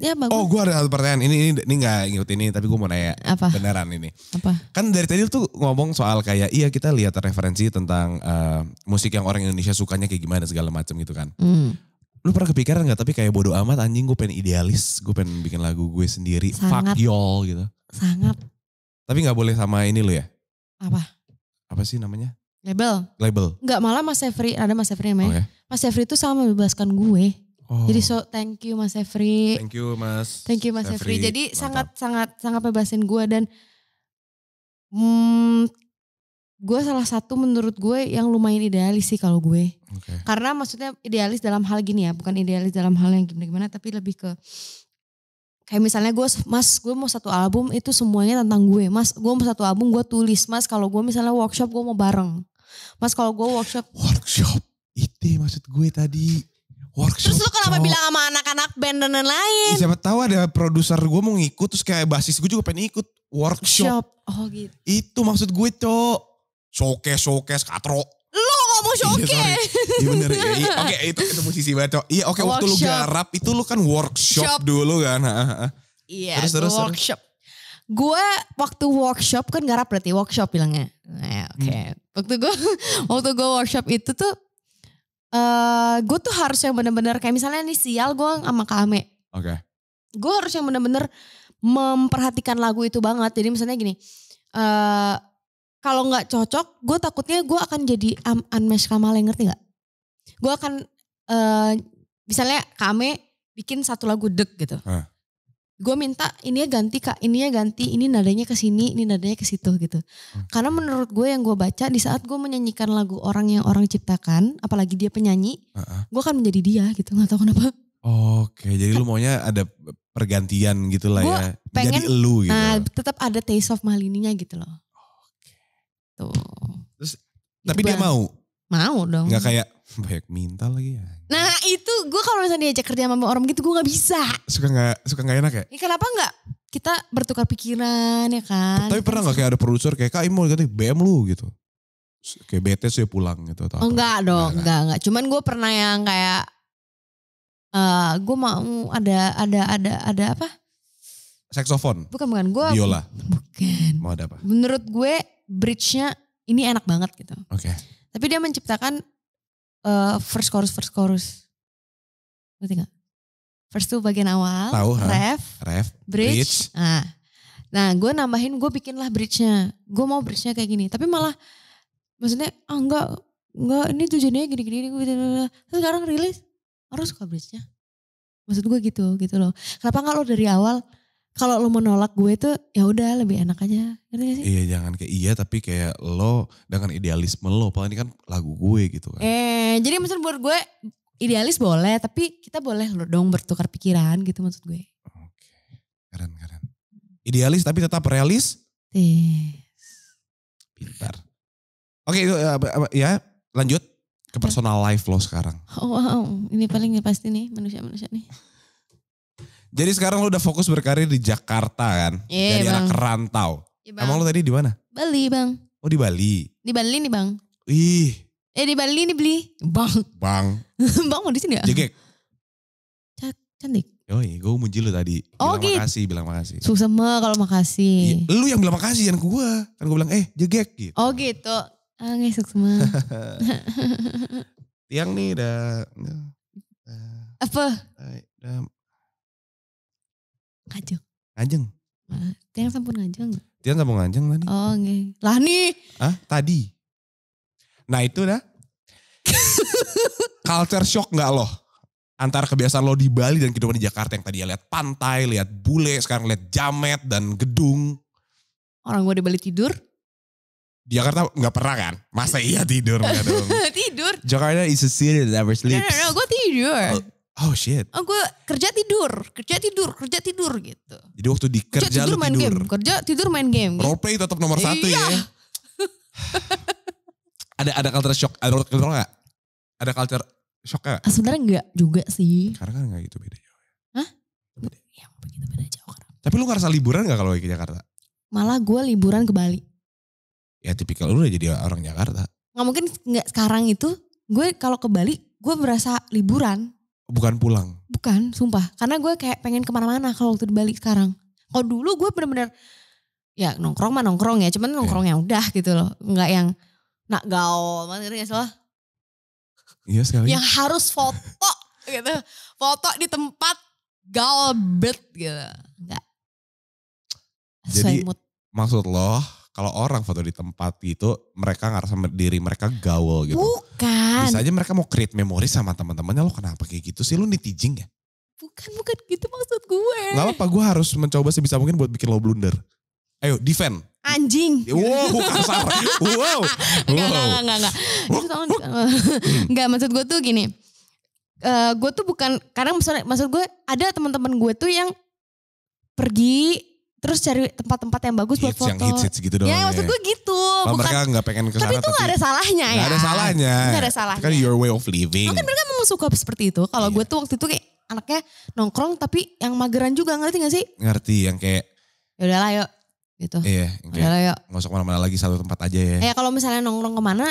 Ya, bagus. Oh, gue ada satu pertanyaan. Ini ini ini nggak ngikut ini, tapi gue mau nanya. Apa? Beneran ini. Apa? Kan dari tadi tuh ngomong soal kayak iya kita lihat referensi tentang uh, musik yang orang Indonesia sukanya kayak gimana segala macam gitu kan. Hmm. Lu pernah kepikiran nggak tapi kayak bodoh amat anjing gue pengen idealis, gue pengen bikin lagu gue sendiri, Sangat. fuck y'all gitu. Sangat. Tapi nggak boleh sama ini lo ya? Apa? Apa sih namanya? Label. Label. Enggak malah Mas Efri, ada Mas Efri namanya. Okay. Mas Efri itu sama membebaskan gue. Oh. Jadi so thank you Mas Efri. Thank you Mas. Thank you Mas Efri. Jadi Mantap. sangat sangat sangat bebasin gue dan hmm, gue salah satu menurut gue yang lumayan idealis sih kalau gue. Okay. Karena maksudnya idealis dalam hal gini ya, bukan idealis dalam hal yang gimana gimana, tapi lebih ke kayak misalnya gue mas gue mau satu album itu semuanya tentang gue mas gue mau satu album gue tulis mas kalau gue misalnya workshop gue mau bareng mas kalau gue workshop workshop itu maksud gue tadi workshop. Terus lu kenapa cowok. bilang sama anak-anak band dan lain-lain? Siapa tahu ada produser gue mau ngikut terus kayak basis gue juga pengen ikut workshop. Shop. Oh gitu. Itu maksud gue, Cok. Showcase, showcase, katro. Lu ngomong iya, showcase. Iya, iya bener ya. oke, okay, itu itu musisi banget, Cok. Iya, oke okay, waktu lu garap itu lu kan workshop Shop. dulu kan. Iya, terus, terus, workshop. Gue waktu workshop kan garap berarti workshop bilangnya. Nah, ya, oke. Okay. Hmm. Waktu gue waktu gue workshop itu tuh uh, eh, gue tuh harus yang bener-bener kayak misalnya nih sial gue sama Kame. Oke. Okay. Gue harus yang bener-bener memperhatikan lagu itu banget. Jadi misalnya gini, uh, kalau nggak cocok, gue takutnya gue akan jadi um, Anmesh Kamale ngerti nggak? Gue akan uh, misalnya Kame bikin satu lagu deg gitu. Uh gue minta ini ya ganti kak ini ya ganti ini nadanya ke sini ini nadanya ke situ gitu hmm. karena menurut gue yang gue baca di saat gue menyanyikan lagu orang yang orang ciptakan apalagi dia penyanyi uh -uh. gue akan menjadi dia gitu nggak tahu kenapa oke jadi lu maunya ada pergantian gitulah ya pengen, jadi lu gitu nah, tetap ada taste of malininya gitu loh oke tuh terus gitu tapi bang. dia mau Mau dong. Gak kayak banyak minta lagi ya. Nah itu gue kalau misalnya diajak kerja sama orang gitu gue gak bisa. Suka gak, suka gak enak ya? ya kenapa gak kita bertukar pikiran ya kan? Tapi pernah gak kayak ada produser kayak kak Imo ganti BM lu gitu? Kayak bete sih pulang gitu atau oh, Enggak dong, enggak, enggak, kan? Cuman gue pernah yang kayak uh, eh, gue mau ada ada ada ada apa? Saxophone. Bukan bukan gue. Biola. Bukan. Mau ada apa? Menurut gue bridge-nya ini enak banget gitu. Oke. Okay tapi dia menciptakan uh, first chorus first chorus. Ngerti gak? First tuh bagian awal, Tau, ref, ref, bridge. bridge. Nah, nah gue nambahin gue bikinlah bridge-nya. Gue mau bridge-nya kayak gini. Tapi malah maksudnya ah enggak enggak ini tujuannya gini-gini. Terus sekarang rilis harus suka bridge-nya. Maksud gue gitu gitu loh. Kenapa enggak lo dari awal kalau lo mau nolak gue tuh ya udah lebih enak aja sih iya jangan kayak iya tapi kayak lo dengan idealisme lo paling ini kan lagu gue gitu kan eh jadi maksud buat gue idealis boleh tapi kita boleh lo dong bertukar pikiran gitu maksud gue oke keren keren idealis tapi tetap realis yes. pintar oke itu eh, ya lanjut ke personal life lo sekarang oh, wow ini paling pasti nih manusia manusia nih jadi sekarang lo udah fokus berkarir di Jakarta kan? Iya, Jadi bang. anak kerantau. Iya, bang. Emang lu tadi di mana? Bali, Bang. Oh, di Bali. Di Bali nih, Bang. Ih. Eh, di Bali nih beli. Bang. Bang. bang mau di sini ya? Jegek. Cantik. Oh iya, gue muji lu tadi. Bilang oh gitu. makasih, bilang makasih. Susah mah kalau makasih. Ya, lu yang bilang makasih, jangan gue. Kan gue bilang, eh jegek gitu. Oh gitu. Ah, ngesuk semua. Tiang nih udah apa? Udah Ngajeng. Ngajeng. Nah, tiang sampun ngajeng. Tiang sampun ngajeng tadi. Oh, nggih. Lah nih. Hah, tadi. Nah, itu dah. Culture shock nggak loh? antara kebiasaan lo di Bali dan kehidupan di Jakarta yang tadi ya lihat pantai, lihat bule, sekarang lihat jamet dan gedung. Orang gue di Bali tidur. Di Jakarta gak pernah kan? Masa iya tidur tidur. Jakarta is a city that never sleeps. No, no, no, gue tidur. Oh. Oh shit. Oh gue kerja tidur, kerja tidur, kerja tidur gitu. Jadi waktu di kerja, tidur, main tidur. game, kerja tidur main game. Gitu. Roleplay tetap nomor iya. satu ya. Iya. ada ada culture shock, ada culture nggak? Ada culture shock nggak? Ah, sebenarnya nggak juga sih. Karena kan nggak gitu beda jauh. Ya. Hah? Beda. Ya begitu beda jauh. karena. Tapi lu ngerasa liburan nggak kalau ke gitu Jakarta? Malah gue liburan ke Bali. Ya tipikal lu udah jadi orang Jakarta. Nggak mungkin nggak sekarang itu. Gue kalau ke Bali, gue berasa liburan Bukan pulang. Bukan, sumpah. Karena gue kayak pengen kemana-mana kalau waktu di Bali sekarang. Kalau dulu gue bener-bener ya nongkrong mah nongkrong ya, cuman iya. nongkrong yeah. yang udah gitu loh, nggak yang nak gaul, ngerti gak salah? Iya sekali. Yang harus foto gitu, foto di tempat gaul bet gitu, enggak. Jadi mood. maksud lo kalau orang foto di tempat itu mereka ngerasa diri mereka gaul gitu. Bukan bisa aja mereka mau create memori sama teman-temannya lo kenapa kayak gitu sih lo nitijing ya? Bukan bukan gitu maksud gue. Gak apa gue harus mencoba sebisa mungkin buat bikin lo blunder. Ayo defend. Anjing. Wow kasar. wow. Enggak, wow. enggak, enggak, enggak. Hmm. enggak maksud gue tuh gini. Uh, gue tuh bukan, Karena maksud, maksud gue ada teman-teman gue tuh yang pergi terus cari tempat-tempat yang bagus hits buat foto. Yang hits, hits gitu doang. Ya, ya. maksud gue gitu. bukan, mereka nggak pengen ke sana. Tapi itu gak ada salahnya ya. Gak ada kan salahnya. Gak ada salahnya. Kan your way of living. Mungkin mereka memang suka seperti itu. Kalau yeah. gue tuh waktu itu kayak anaknya nongkrong tapi yang mageran juga ngerti gak sih? Ngerti yang kayak. Ya udahlah yuk gitu. Iya. Yang ya kayak, udahlah yuk. Gak usah kemana-mana lagi satu tempat aja ya. Ya eh, kalau misalnya nongkrong kemana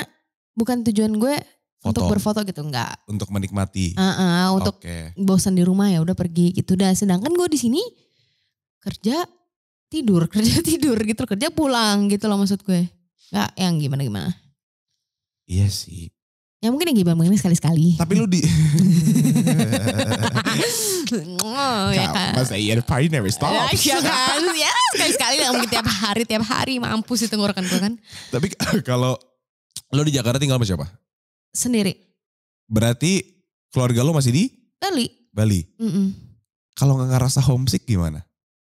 bukan tujuan gue Foto. untuk berfoto gitu enggak. Untuk menikmati. Uh -uh, untuk okay. bosan di rumah ya udah pergi gitu. Dan sedangkan gue di sini kerja tidur kerja tidur gitu kerja pulang gitu loh maksud gue nggak yang gimana gimana iya sih Ya mungkin yang gimana mungkin sekali-sekali. Tapi lu di Oh, ya kan. Mas Ian party never ya, stops. Ya kan. Ya sekali-sekali lah mungkin tiap hari tiap hari mampus itu tenggorokan gue kan. Tapi kalau lu di Jakarta tinggal sama siapa? Sendiri. Berarti keluarga lu masih di Bali. Bali. Mm -mm. Kalau nggak ngerasa homesick gimana?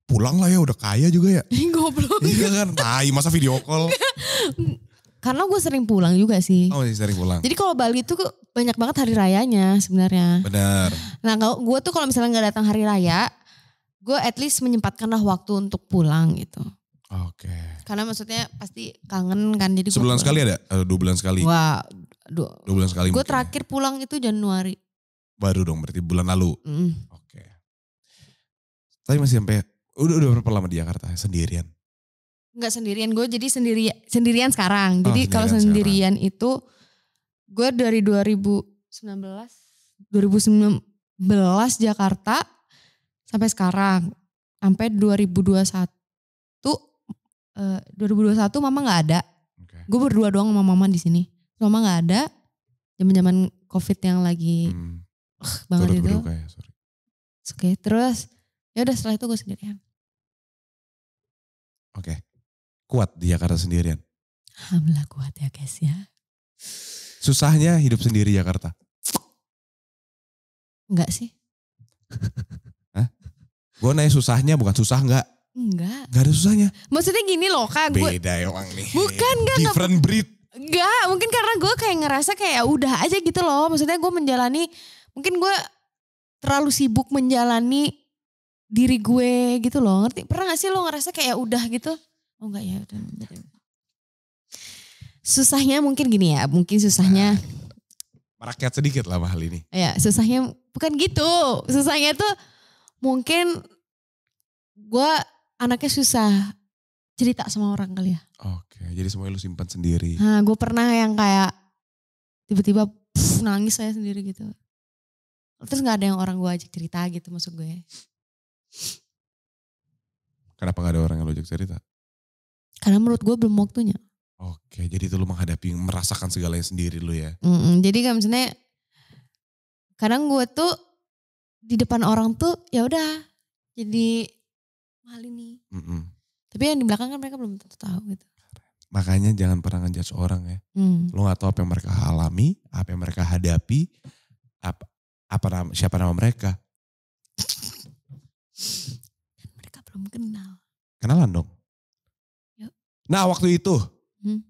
pulang lah ya udah kaya juga ya. Goblok. Iya kan, tai masa video call. Karena gue sering pulang juga sih. Oh sering pulang. Jadi kalau Bali tuh banyak banget hari rayanya sebenarnya. Benar. Nah gue tuh kalau misalnya gak datang hari raya, gue at least menyempatkanlah waktu untuk pulang gitu. Oke. Okay. Karena maksudnya pasti kangen kan jadi. Sebulan sekali ada? Eh, dua bulan sekali? Wah, dua, dua bulan sekali. Gue ya? terakhir ya. pulang itu Januari. Baru dong berarti bulan lalu. Mm. Oke. Okay. Tapi masih sampai Udah udah berapa lama di Jakarta sendirian? Enggak sendirian, gue jadi sendiri sendirian sekarang. Oh, jadi oh, sendirian kalau sendirian sekarang. itu gue dari 2019 2019 Jakarta sampai sekarang sampai 2021 2021 eh, mama nggak ada. Okay. Gue berdua doang sama mama di sini. Mama nggak ada. Zaman-zaman covid yang lagi hmm. uh, banget Turut itu. ya, Oke, okay, terus ya udah setelah itu gue sendirian. Oke. Okay. Kuat di Jakarta sendirian. Alhamdulillah kuat ya guys ya. Susahnya hidup sendiri Jakarta. Enggak sih. Hah? Gue nanya susahnya bukan susah enggak. Enggak. Enggak ada susahnya. Maksudnya gini loh kan. Gua, Beda ya orang nih. Bukan enggak. Different breed. Enggak, mungkin karena gue kayak ngerasa kayak ya udah aja gitu loh. Maksudnya gue menjalani, mungkin gue terlalu sibuk menjalani diri gue gitu loh ngerti pernah gak sih lo ngerasa kayak udah gitu oh enggak ya udah susahnya mungkin gini ya mungkin susahnya nah, merakyat sedikit lah mahal ini ya susahnya bukan gitu susahnya tuh mungkin gue anaknya susah cerita sama orang kali ya oke jadi semuanya lu simpan sendiri nah gue pernah yang kayak tiba-tiba nangis saya sendiri gitu terus nggak ada yang orang gue ajak cerita gitu masuk gue Kenapa gak ada orang yang lojak cerita? Karena menurut gue belum waktunya. Oke, jadi itu lu menghadapi, merasakan segalanya sendiri lu ya. Mm-mm, jadi kan misalnya, kadang gue tuh di depan orang tuh ya udah jadi mahal ini. Mm-mm. Tapi yang di belakang kan mereka belum tentu tahu gitu. Makanya jangan pernah ngejudge orang ya. Mm. Lo gak tahu apa yang mereka alami, apa yang mereka hadapi, apa, apa nama, siapa nama mereka. Dan mereka belum kenal. Kenalan dong. Yuk. Nah waktu itu hmm.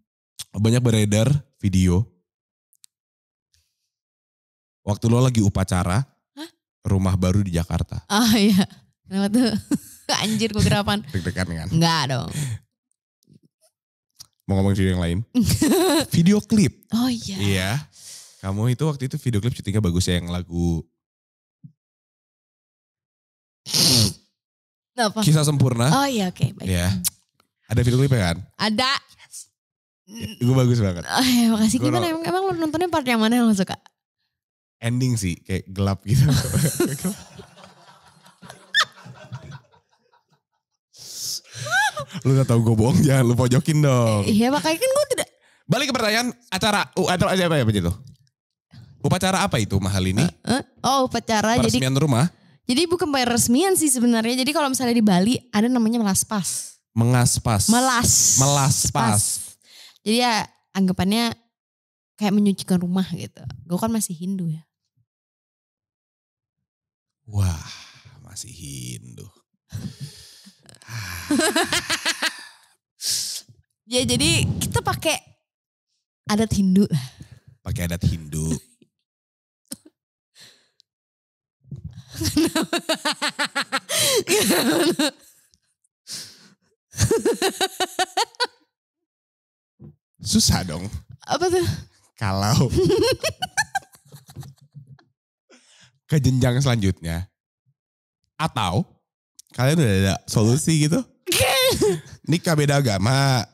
banyak beredar video. Waktu lo lagi upacara, Hah? rumah baru di Jakarta. Oh iya, kenapa tuh? Anjir gue kerapan. Deg-degan kan? Enggak dong. Mau ngomong video yang lain? video klip. Oh iya. Iya. Kamu itu waktu itu video klip syutingnya bagus ya yang lagu Kenapa? Kisah sempurna. Oh iya oke. Okay, Ya. Ada video klipnya kan? Ada. Yes. Ya, gue bagus banget. Oh ya makasih. Gua Gimana emang, emang lu nontonnya part yang mana yang lu suka? Ending sih kayak gelap gitu. lu gak tau gue bohong jangan lu pojokin dong. Iya makanya kan gue tidak. Balik ke pertanyaan acara uh, atau apa ya apa itu? Upacara apa itu mahal ini? Uh, eh, uh, eh, oh upacara Peresmian jadi. rumah. Jadi bukan resmian sih sebenarnya. Jadi kalau misalnya di Bali ada namanya melaspas. Mengaspas. Melas. Melaspas. Jadi ya anggapannya kayak menyucikan rumah gitu. Gue kan masih Hindu ya. Wah, masih Hindu. ya jadi kita pakai adat Hindu. Pakai adat Hindu. Susah dong. Apa tuh? Kalau ke jenjang selanjutnya atau kalian udah ada solusi gitu? Nikah beda agama.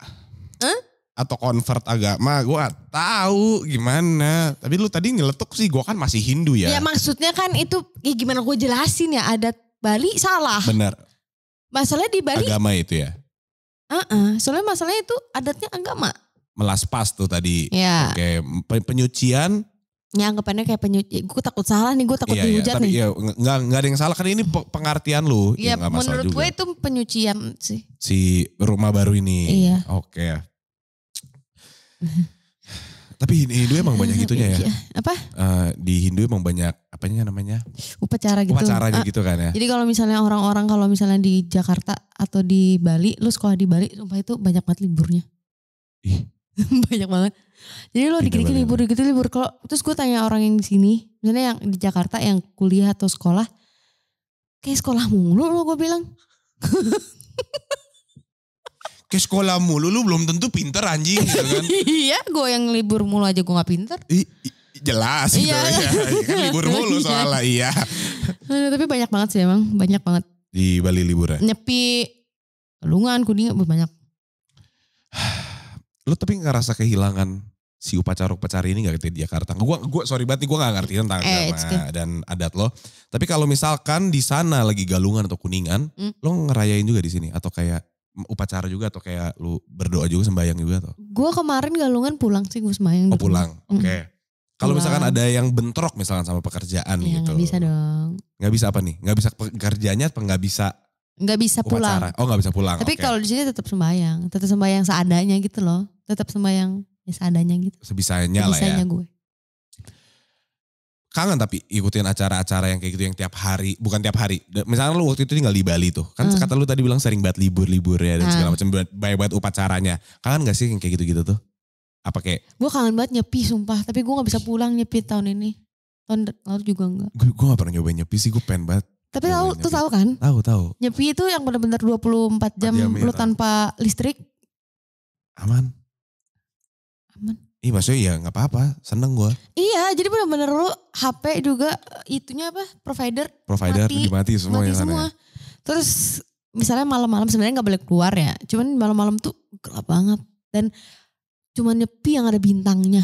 Huh? atau convert agama gue tahu gimana tapi lu tadi ngeletuk sih gue kan masih Hindu ya ya maksudnya kan itu ya gimana gue jelasin ya adat Bali salah benar masalah di Bali agama itu ya uh -uh, soalnya masalahnya itu adatnya agama melaspas tuh tadi ya. oke penyucian Ya anggapannya kayak penyuci. Ya gue takut salah nih, gue takut iya, iya dihujat iya, tapi nih. Iya, nggak nggak ada yang salah kan ini pengertian lu. Ya, iya, ya, menurut gue itu penyucian sih. Si rumah baru ini. Iya. Oke, Tapi Hindu emang banyak gitunya ya. Iya. Apa? Eh, di Hindu emang banyak apanya namanya? Upacara gitu. Upacaranya uh, gitu kan ya. Jadi kalau misalnya orang-orang kalau misalnya di Jakarta atau di Bali, lu sekolah di Bali, sumpah itu banyak banget liburnya. Ih. banyak banget. Jadi lu dikit-dikit libur, dikit libur. Kalau terus gue tanya orang yang di sini, misalnya yang di Jakarta yang kuliah atau sekolah, kayak sekolah mulu lo gue bilang. ke sekolah mulu lu belum tentu pinter anjing gitu kan. iya, gue yang libur mulu aja gue gak pinter. I, i, jelas gitu iya. Kan, ya. Iya kan libur mulu iya. soalnya iya. Nah, tapi banyak banget sih emang, banyak banget. Di Bali liburan. Nyepi, Lungan, Kuningan banyak. lu tapi ngerasa kehilangan si upacara-upacara ini gak di Jakarta? Gue gua sorry banget nih gue gak ngerti tentang eh, agama okay. dan adat lo. Tapi kalau misalkan di sana lagi Galungan atau Kuningan, mm. lo ngerayain juga di sini atau kayak upacara juga atau kayak lu berdoa juga sembahyang juga atau? Gue kemarin galungan pulang sih gue sembahyang. Oh gitu. pulang, oke. Okay. Mm. Kalau misalkan ada yang bentrok misalkan sama pekerjaan ya, gitu. Gak bisa dong. Gak bisa apa nih? Gak bisa pekerjaannya apa gak bisa Gak bisa upacara. pulang. Oh gak bisa pulang. Tapi okay. kalau di sini tetap sembahyang. Tetap sembahyang seadanya gitu loh. Tetap sembahyang ya seadanya gitu. Sebisanya, Sebisanya lah ya. gue kangen tapi ikutin acara-acara yang kayak gitu yang tiap hari bukan tiap hari misalnya lu waktu itu tinggal di Bali tuh kan hmm. kata lu tadi bilang sering banget libur-libur ya dan hmm. segala macam banyak banget upacaranya kangen gak sih yang kayak gitu-gitu tuh apa kayak gue kangen banget nyepi sumpah tapi gue gak bisa pulang nyepi tahun ini tahun lalu juga enggak gue gak pernah nyobain nyepi sih gue pengen banget tapi tahu tuh tahu kan tahu tahu nyepi itu yang benar-benar 24 jam, jam iya, lu tanpa listrik aman Iya maksudnya ya nggak apa-apa, seneng gue. Iya, jadi bener-bener lu HP juga itunya apa? Provider. Provider mati, mati semua. Mati ya, semua. Ya. Terus misalnya malam-malam sebenarnya nggak boleh keluar ya, cuman malam-malam tuh gelap banget dan cuman nyepi yang ada bintangnya.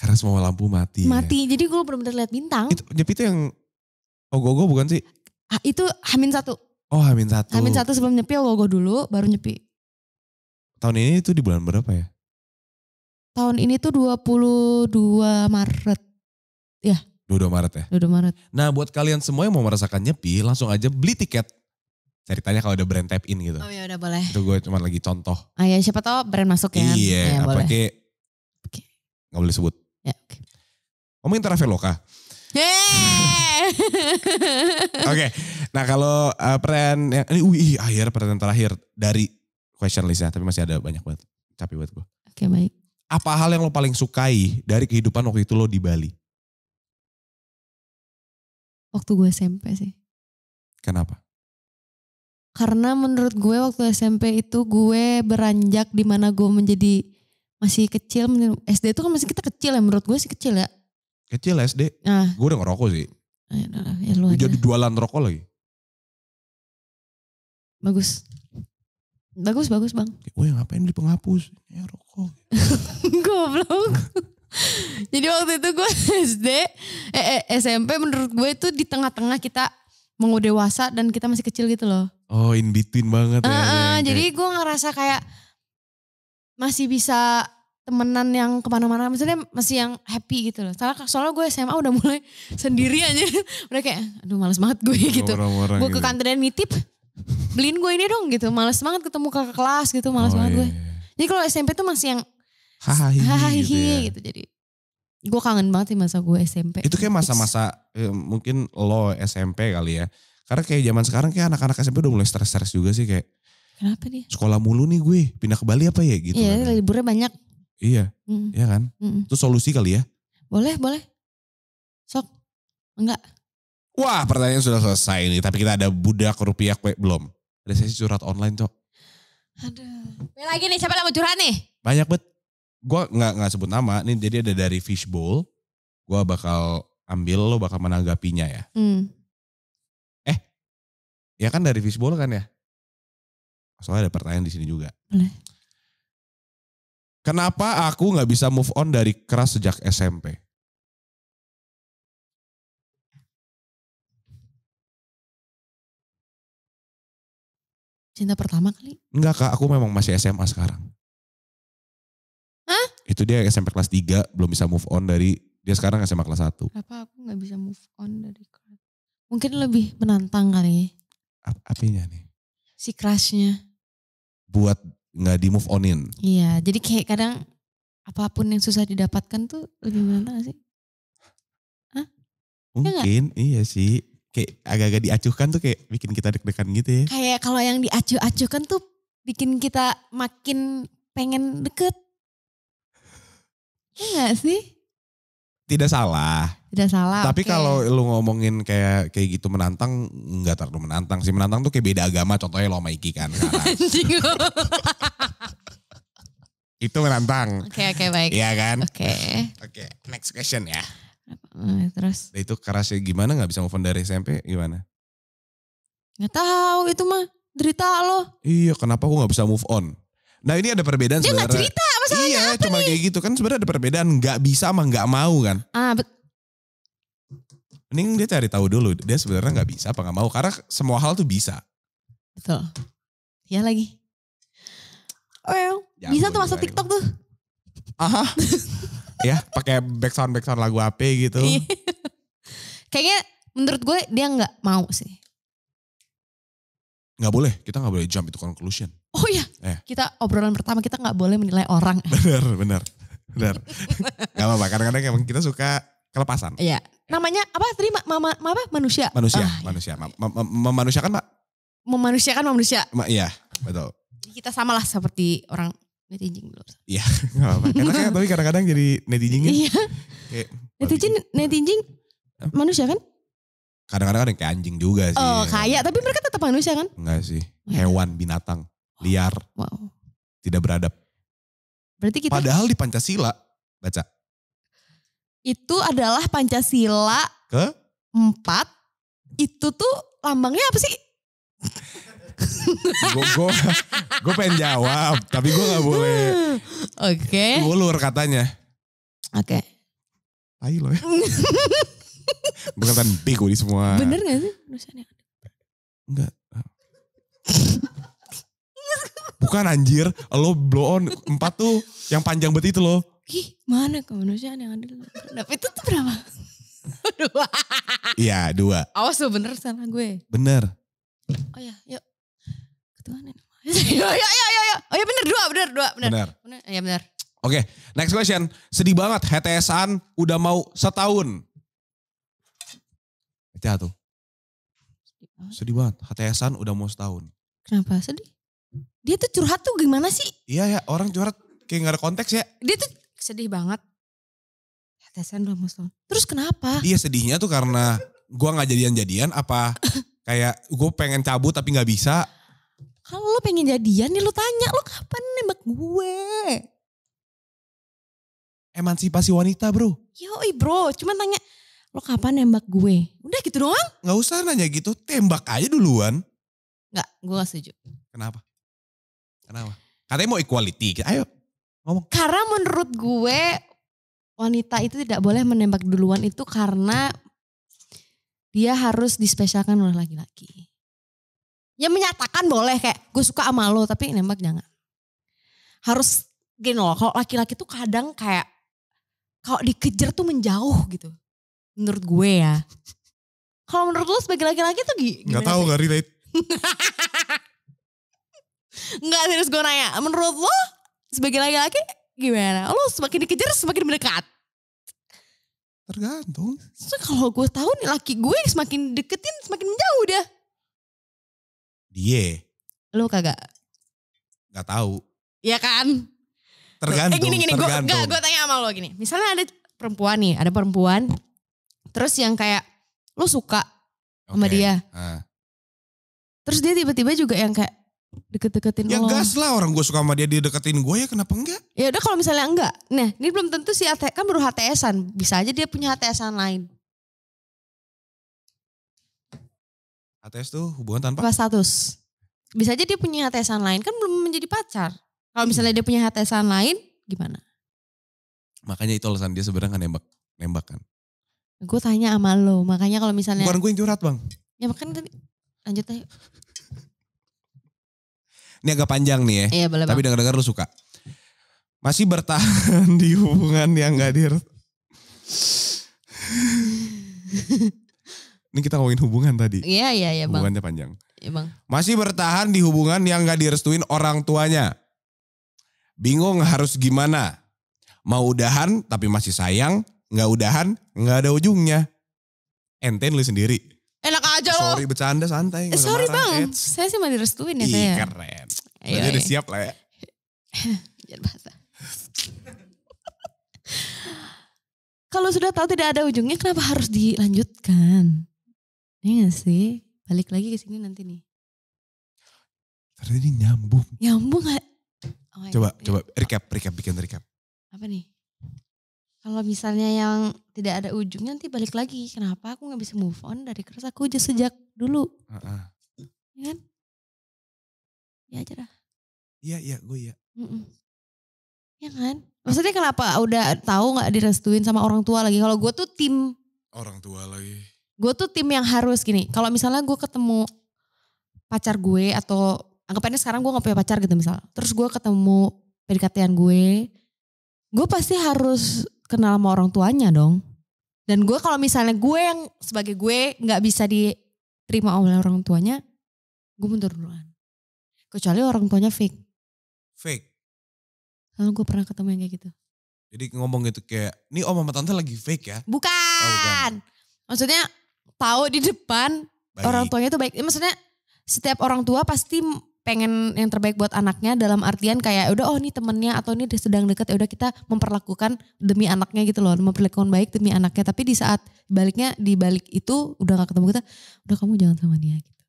Karena semua lampu mati. Ya. Mati, ya. jadi gue bener-bener lihat bintang. Itu, nyepi itu yang ogoh-ogoh bukan sih? Ha, ah, itu Hamin satu. Oh Hamin satu. Hamin satu sebelum nyepi ogoh-ogoh dulu, baru nyepi. Tahun ini itu di bulan berapa ya? tahun ini tuh 22 Maret. Ya. 22 Maret ya. 22 Maret. Nah, buat kalian semua yang mau merasakan Nyepi, langsung aja beli tiket. Ceritanya kalau ada brand tap in gitu. Oh iya udah boleh. Itu gue cuma lagi contoh. Ah ya siapa tau brand masuk ya. Iya, Apa ah, ya, apalagi Oke. Okay. Gak boleh sebut. Ya, oke. Okay. Ngomongin Traveloka. Hey. oke. Okay. Nah, kalau uh, eh, brand yang ini wih akhir peran terakhir dari question listnya tapi masih ada banyak banget. Capek buat gue. Oke, okay, baik apa hal yang lo paling sukai dari kehidupan waktu itu lo di Bali? Waktu gue SMP sih. Kenapa? Karena menurut gue waktu SMP itu gue beranjak di mana gue menjadi masih kecil. SD itu kan masih kita kecil ya menurut gue sih kecil ya. Kecil SD? Nah. Gue udah ngerokok sih. Nah, nah, nah, ya, lu jadi dualan rokok lagi. Bagus. Bagus, bagus bang. Gue ngapain beli penghapus? Ya rokok. Goblok. Jadi waktu itu gue SD, eh, eh, SMP menurut gue itu di tengah-tengah kita mau dewasa dan kita masih kecil gitu loh. Oh in between banget uh, ya. Uh, Jadi gue ngerasa kayak masih bisa temenan yang kemana-mana maksudnya masih yang happy gitu loh soalnya, soalnya gue SMA udah mulai sendiri aja udah kayak aduh males banget gue gitu orang gitu. -orang gue ke kantor dan nitip beliin gue ini dong gitu males banget ketemu kakak kelas gitu males oh, banget iya. gue iya, iya. jadi kalau SMP tuh masih yang hahaha gitu, ya. gitu jadi gue kangen banget sih masa gue SMP itu kayak masa-masa eh, mungkin lo SMP kali ya karena kayak zaman sekarang kayak anak-anak SMP udah mulai stres-stres juga sih kayak kenapa nih sekolah mulu nih gue pindah ke Bali apa ya gitu iya kan. Ya. liburnya banyak iya mm. iya kan mm. itu solusi kali ya boleh boleh sok enggak Wah pertanyaan sudah selesai nih, tapi kita ada budak rupiah kue belum. Ada sesi curhat online cok. ada Lagi nih, siapa yang mau curhat nih? Banyak bet gue nggak nggak sebut nama nih jadi ada dari fishbowl gue bakal ambil lo bakal menanggapinya ya hmm. eh ya kan dari fishbowl kan ya soalnya ada pertanyaan di sini juga hmm. kenapa aku nggak bisa move on dari keras sejak SMP cinta pertama kali enggak kak aku memang masih SMA sekarang itu dia SMP kelas 3 belum bisa move on dari dia sekarang SMA kelas 1. Kenapa aku gak bisa move on dari Mungkin lebih menantang kali. Ap apinya nih? Si crushnya. Buat gak di move onin. Iya, jadi kayak kadang apapun yang susah didapatkan tuh lebih menantang sih? Hah? Iya Mungkin, ya iya sih. Kayak agak-agak diacuhkan tuh kayak bikin kita deg-degan gitu ya. Kayak kalau yang diacuh-acuhkan tuh bikin kita makin pengen deket. Enggak ya sih? Tidak salah. Tidak salah. Tapi okay. kalau lu ngomongin kayak kayak gitu menantang, enggak terlalu menantang sih. Menantang tuh kayak beda agama. Contohnya lo sama Iki kan. itu menantang. Oke okay, oke okay, baik. Iya kan? Oke. Okay. Oke okay, next question ya. Eh, terus? Nah, itu kerasnya gimana gak bisa move on dari SMP gimana? Gak tahu itu mah derita lo. Iya kenapa aku gak bisa move on? Nah ini ada perbedaan Dia sebenarnya. Dia cerita masalahnya iya, apa cuma nih? kayak gitu kan sebenarnya ada perbedaan nggak bisa mah nggak mau kan. Ah, bet Mending dia cari tahu dulu dia sebenarnya nggak bisa apa nggak mau karena semua hal tuh bisa. Betul. Iya ya lagi. Well, Jangan bisa tuh masuk TikTok tuh. Aha. ya, pakai background background lagu AP gitu. Iya. Kayaknya menurut gue dia nggak mau sih. Nggak boleh, kita nggak boleh jump itu conclusion. Oh iya, yeah. kita obrolan pertama kita nggak boleh menilai orang. Bener, bener, bener. gak apa-apa, kadang-kadang emang kita suka kelepasan. Iya. Namanya apa tadi? Mama, mama manusia. Manusia, ah, iya. manusia. Iya. Ma, ma, memanusiakan, Pak. Memanusiakan manusia. Ma, iya, betul. kita samalah seperti orang netizen dulu. Iya, gak apa-apa. Karena tapi kadang-kadang jadi netizen kan. Iya. netizen netizen manusia kan? Kadang-kadang ada yang kayak anjing juga sih. Oh, kayak tapi mereka tetap manusia kan? Enggak sih. Oh, iya. Hewan, binatang liar, wow. tidak beradab. Berarti kita Padahal di Pancasila baca. Itu adalah Pancasila ke empat. Itu tuh lambangnya apa sih? gue gue pengen jawab tapi gue nggak boleh. Oke. Okay. Ulur katanya. Oke. Okay. ayo lo ya. Gue bego di semua. Bener gak sih? nusanya Enggak. Bukan anjir, lo blow on empat tuh yang panjang bet itu lo. Ih, mana kemanusiaan yang ada adil? Tapi itu tuh berapa? dua. Iya, dua. Awas lo bener salah gue. Bener. Oh ya, yuk. Ketuhanan. Ayo, ayo, ayo, ayo. Oh ya bener, dua, bener, dua, bener. Bener. bener. Ya bener. Oke, okay, next question. Sedih banget, hts udah mau setahun. Itu tuh. Sedih banget, hts udah mau setahun. Kenapa sedih? Dia tuh curhat tuh gimana sih? Iya ya, orang curhat kayak gak ada konteks ya. Dia tuh sedih banget. Tesan dong muslim. Terus kenapa? Dia sedihnya tuh karena gue gak jadian-jadian apa kayak gue pengen cabut tapi gak bisa. Kalau lo pengen jadian nih lo tanya lo kapan nembak gue? Emansipasi wanita bro. Yoi bro, cuma tanya lo kapan nembak gue? Udah gitu doang? Gak usah nanya gitu, tembak aja duluan. Gak, gue gak setuju. Kenapa? Kenapa? Katanya mau equality. Ayo ngomong. Karena menurut gue wanita itu tidak boleh menembak duluan itu karena dia harus dispesialkan oleh laki-laki. Ya menyatakan boleh kayak gue suka sama lo tapi nembak jangan. Harus gini loh kalau laki-laki tuh kadang kayak kalau dikejar tuh menjauh gitu. Menurut gue ya. Kalau menurut lo sebagai laki-laki tuh gimana? Gak tau gak relate. Enggak serius gue nanya. Menurut lo sebagai laki-laki gimana? Lo semakin dikejar semakin mendekat. Tergantung. So, kalau gue tahu nih laki gue semakin deketin semakin menjauh deh Dia. Lo kagak? Gak tahu. ya kan? Tergantung. Eh, gini gini, gue gue tanya sama lo gini. Misalnya ada perempuan nih, ada perempuan. Terus yang kayak lo suka okay. sama dia. Uh. Terus dia tiba-tiba juga yang kayak deket-deketin ya, lo. Ya gas lah orang gue suka sama dia dia deketin gue ya kenapa enggak? Ya udah kalau misalnya enggak. Nah ini belum tentu si ats kan baru HTSan. Bisa aja dia punya HTSan lain. HTS tuh hubungan tanpa? Tanpa status. Bisa aja dia punya HTSan lain kan belum menjadi pacar. Kalau misalnya hmm. dia punya HTSan lain gimana? Makanya itu alasan dia sebenarnya nembak, nembak kan. Gue tanya sama lo, makanya kalau misalnya. Bukan gue yang curhat bang. Ya makanya tadi lanjut aja. Ini agak panjang nih ya. Iya boleh Tapi dengar-dengar lu suka. Masih bertahan di hubungan yang gak dir. Ini kita ngomongin hubungan tadi. Iya iya iya bang. Hubungannya panjang. Iya bang. Masih bertahan di hubungan yang gak direstuin orang tuanya. Bingung harus gimana. Mau udahan tapi masih sayang. Gak udahan gak ada ujungnya. Enten lu sendiri. Enak aja Sorry, Sorry bercanda santai. Eh, sorry marah, bang, saya sih mau direstuin ya Ih, saya. keren. Jadi iya, udah iya. siap lah ya. Jangan bahasa. Kalau sudah tahu tidak ada ujungnya kenapa harus dilanjutkan? Iya gak sih? Balik lagi ke sini nanti nih. Ternyata ini nyambung. Nyambung gak? Oh coba, God. Iya. coba recap, recap, bikin recap. Apa nih? Kalau misalnya yang tidak ada ujungnya nanti balik lagi. Kenapa aku gak bisa move on dari keras aku aja sejak dulu. Uh -uh. kan? Ya aja dah. Iya, iya, gue iya. Mm -mm. Ya kan? Maksudnya kenapa udah tahu gak direstuin sama orang tua lagi? Kalau gue tuh tim orang tua lagi. Gue tuh tim yang harus gini. Kalau misalnya gue ketemu pacar gue atau anggapannya sekarang gue gak punya pacar gitu misal. Terus gue ketemu pdkt gue, gue pasti harus kenal sama orang tuanya dong. Dan gue kalau misalnya gue yang sebagai gue gak bisa diterima oleh orang tuanya, gue mundur duluan. Kecuali orang tuanya fake. Fake? kalau gue pernah ketemu yang kayak gitu. Jadi ngomong gitu kayak, ini om sama tante lagi fake ya? Bukan. Oh, bukan. Maksudnya tahu di depan baik. orang tuanya itu baik. Maksudnya setiap orang tua pasti pengen yang terbaik buat anaknya dalam artian kayak udah oh ini temennya atau ini sedang dekat ya udah kita memperlakukan demi anaknya gitu loh memperlakukan baik demi anaknya tapi di saat baliknya di balik itu udah gak ketemu kita udah kamu jangan sama dia gitu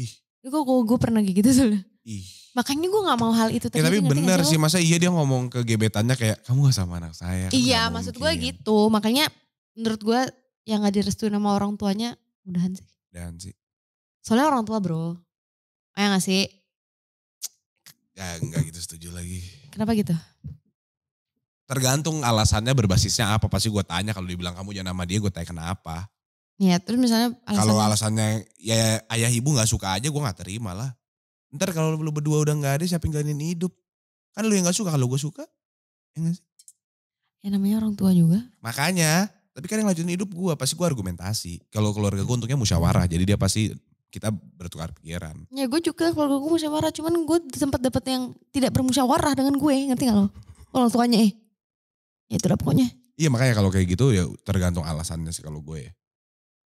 ih gue gue, gue pernah gitu soalnya Ih. Makanya gue gak mau hal itu terjadi. Ya, tapi bener sih, masa iya dia ngomong ke gebetannya kayak, kamu gak sama anak saya. iya, maksud gue ya. gitu. Makanya menurut gue yang gak direstu sama orang tuanya, mudahan sih. Mudahan sih. Soalnya orang tua bro. Ayah gak sih? Ya gak gitu setuju lagi. Kenapa gitu? Tergantung alasannya berbasisnya apa. Pasti gue tanya kalau dibilang kamu jangan sama dia, gue tanya kenapa. Iya, terus misalnya alasannya. Kalau alasannya ya ayah ibu gak suka aja, gue gak terima lah. Ntar kalau lu berdua udah nggak ada siapa yang gantiin hidup? Kan lu yang gak suka kalau gue suka. Ya gak sih? Ya namanya orang tua juga. Makanya, tapi kan yang lanjutin hidup gue pasti gue argumentasi. Kalau keluarga gue untungnya musyawarah, jadi dia pasti kita bertukar pikiran. Ya gue juga keluarga gue musyawarah, cuman gue sempat dapet yang tidak bermusyawarah dengan gue, ngerti gak lo? Orang tuanya eh. Ya itu lah pokoknya. Iya makanya kalau kayak gitu ya tergantung alasannya sih kalau gue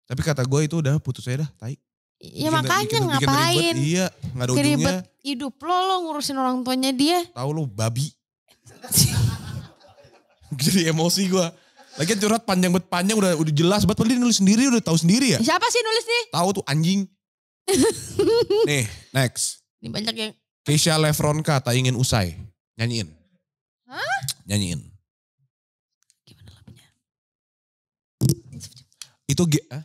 Tapi kata gue itu udah putus aja dah, tai. Ya bikin, makanya bikin, ngapain? Bikin ribet, iya, gak ada ujungnya. Ribet hidup lo, lo ngurusin orang tuanya dia. Tahu lo babi. Jadi emosi gue. Lagi curhat panjang banget panjang udah udah jelas banget padahal dia nulis sendiri udah tahu sendiri ya. Siapa sih nulis nih? Tahu tuh anjing. nih, next. Ini banyak yang Keisha Levronka tak ingin usai. Nyanyiin. Hah? Nyanyiin. Gimana lagunya? Itu ge... eh?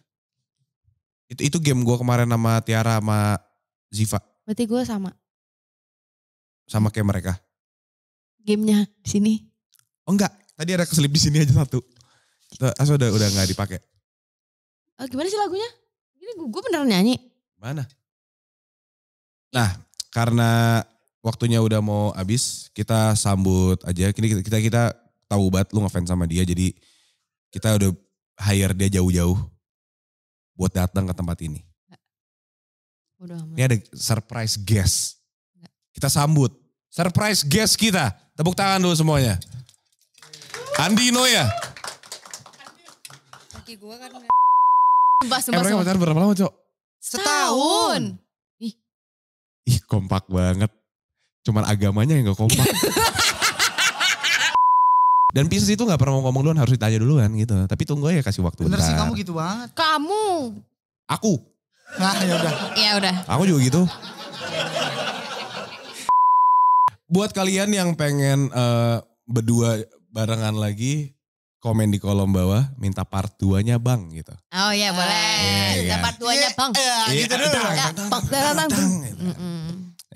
Itu itu game gue kemarin sama Tiara sama Ziva. Berarti gue sama. Sama kayak mereka. Gamenya di sini. Oh enggak, tadi ada keselip di sini aja satu. Asal ah, udah udah nggak dipakai. Oh, gimana sih lagunya? Ini gue beneran nyanyi. Mana? Nah, karena waktunya udah mau habis, kita sambut aja. Kini kita kita, kita tahu banget lu ngefans sama dia, jadi kita udah hire dia jauh-jauh buat datang ke tempat ini. Udah, ini ada surprise guest. Kita sambut surprise guest kita. Tepuk tangan dulu semuanya. Andi ya. Kaki gue kan. Eh, sumpah, sumpah, berapa lama, Cok? Setahun. Ih. Ih, kompak banget. Cuman agamanya yang gak kompak. Dan Pisces itu gak pernah mau ngomong duluan, harus ditanya duluan gitu. Tapi tunggu aja kasih waktu. Bener sih kamu gitu banget. Kamu. Aku. Nah ya udah. Iya udah. Aku juga gitu. Buat kalian yang pengen uh, berdua barengan lagi, komen di kolom bawah minta part 2-nya Bang gitu. Oh iya boleh. Iya, iya. Minta part 2-nya Bang. Gitu dulu. Bang.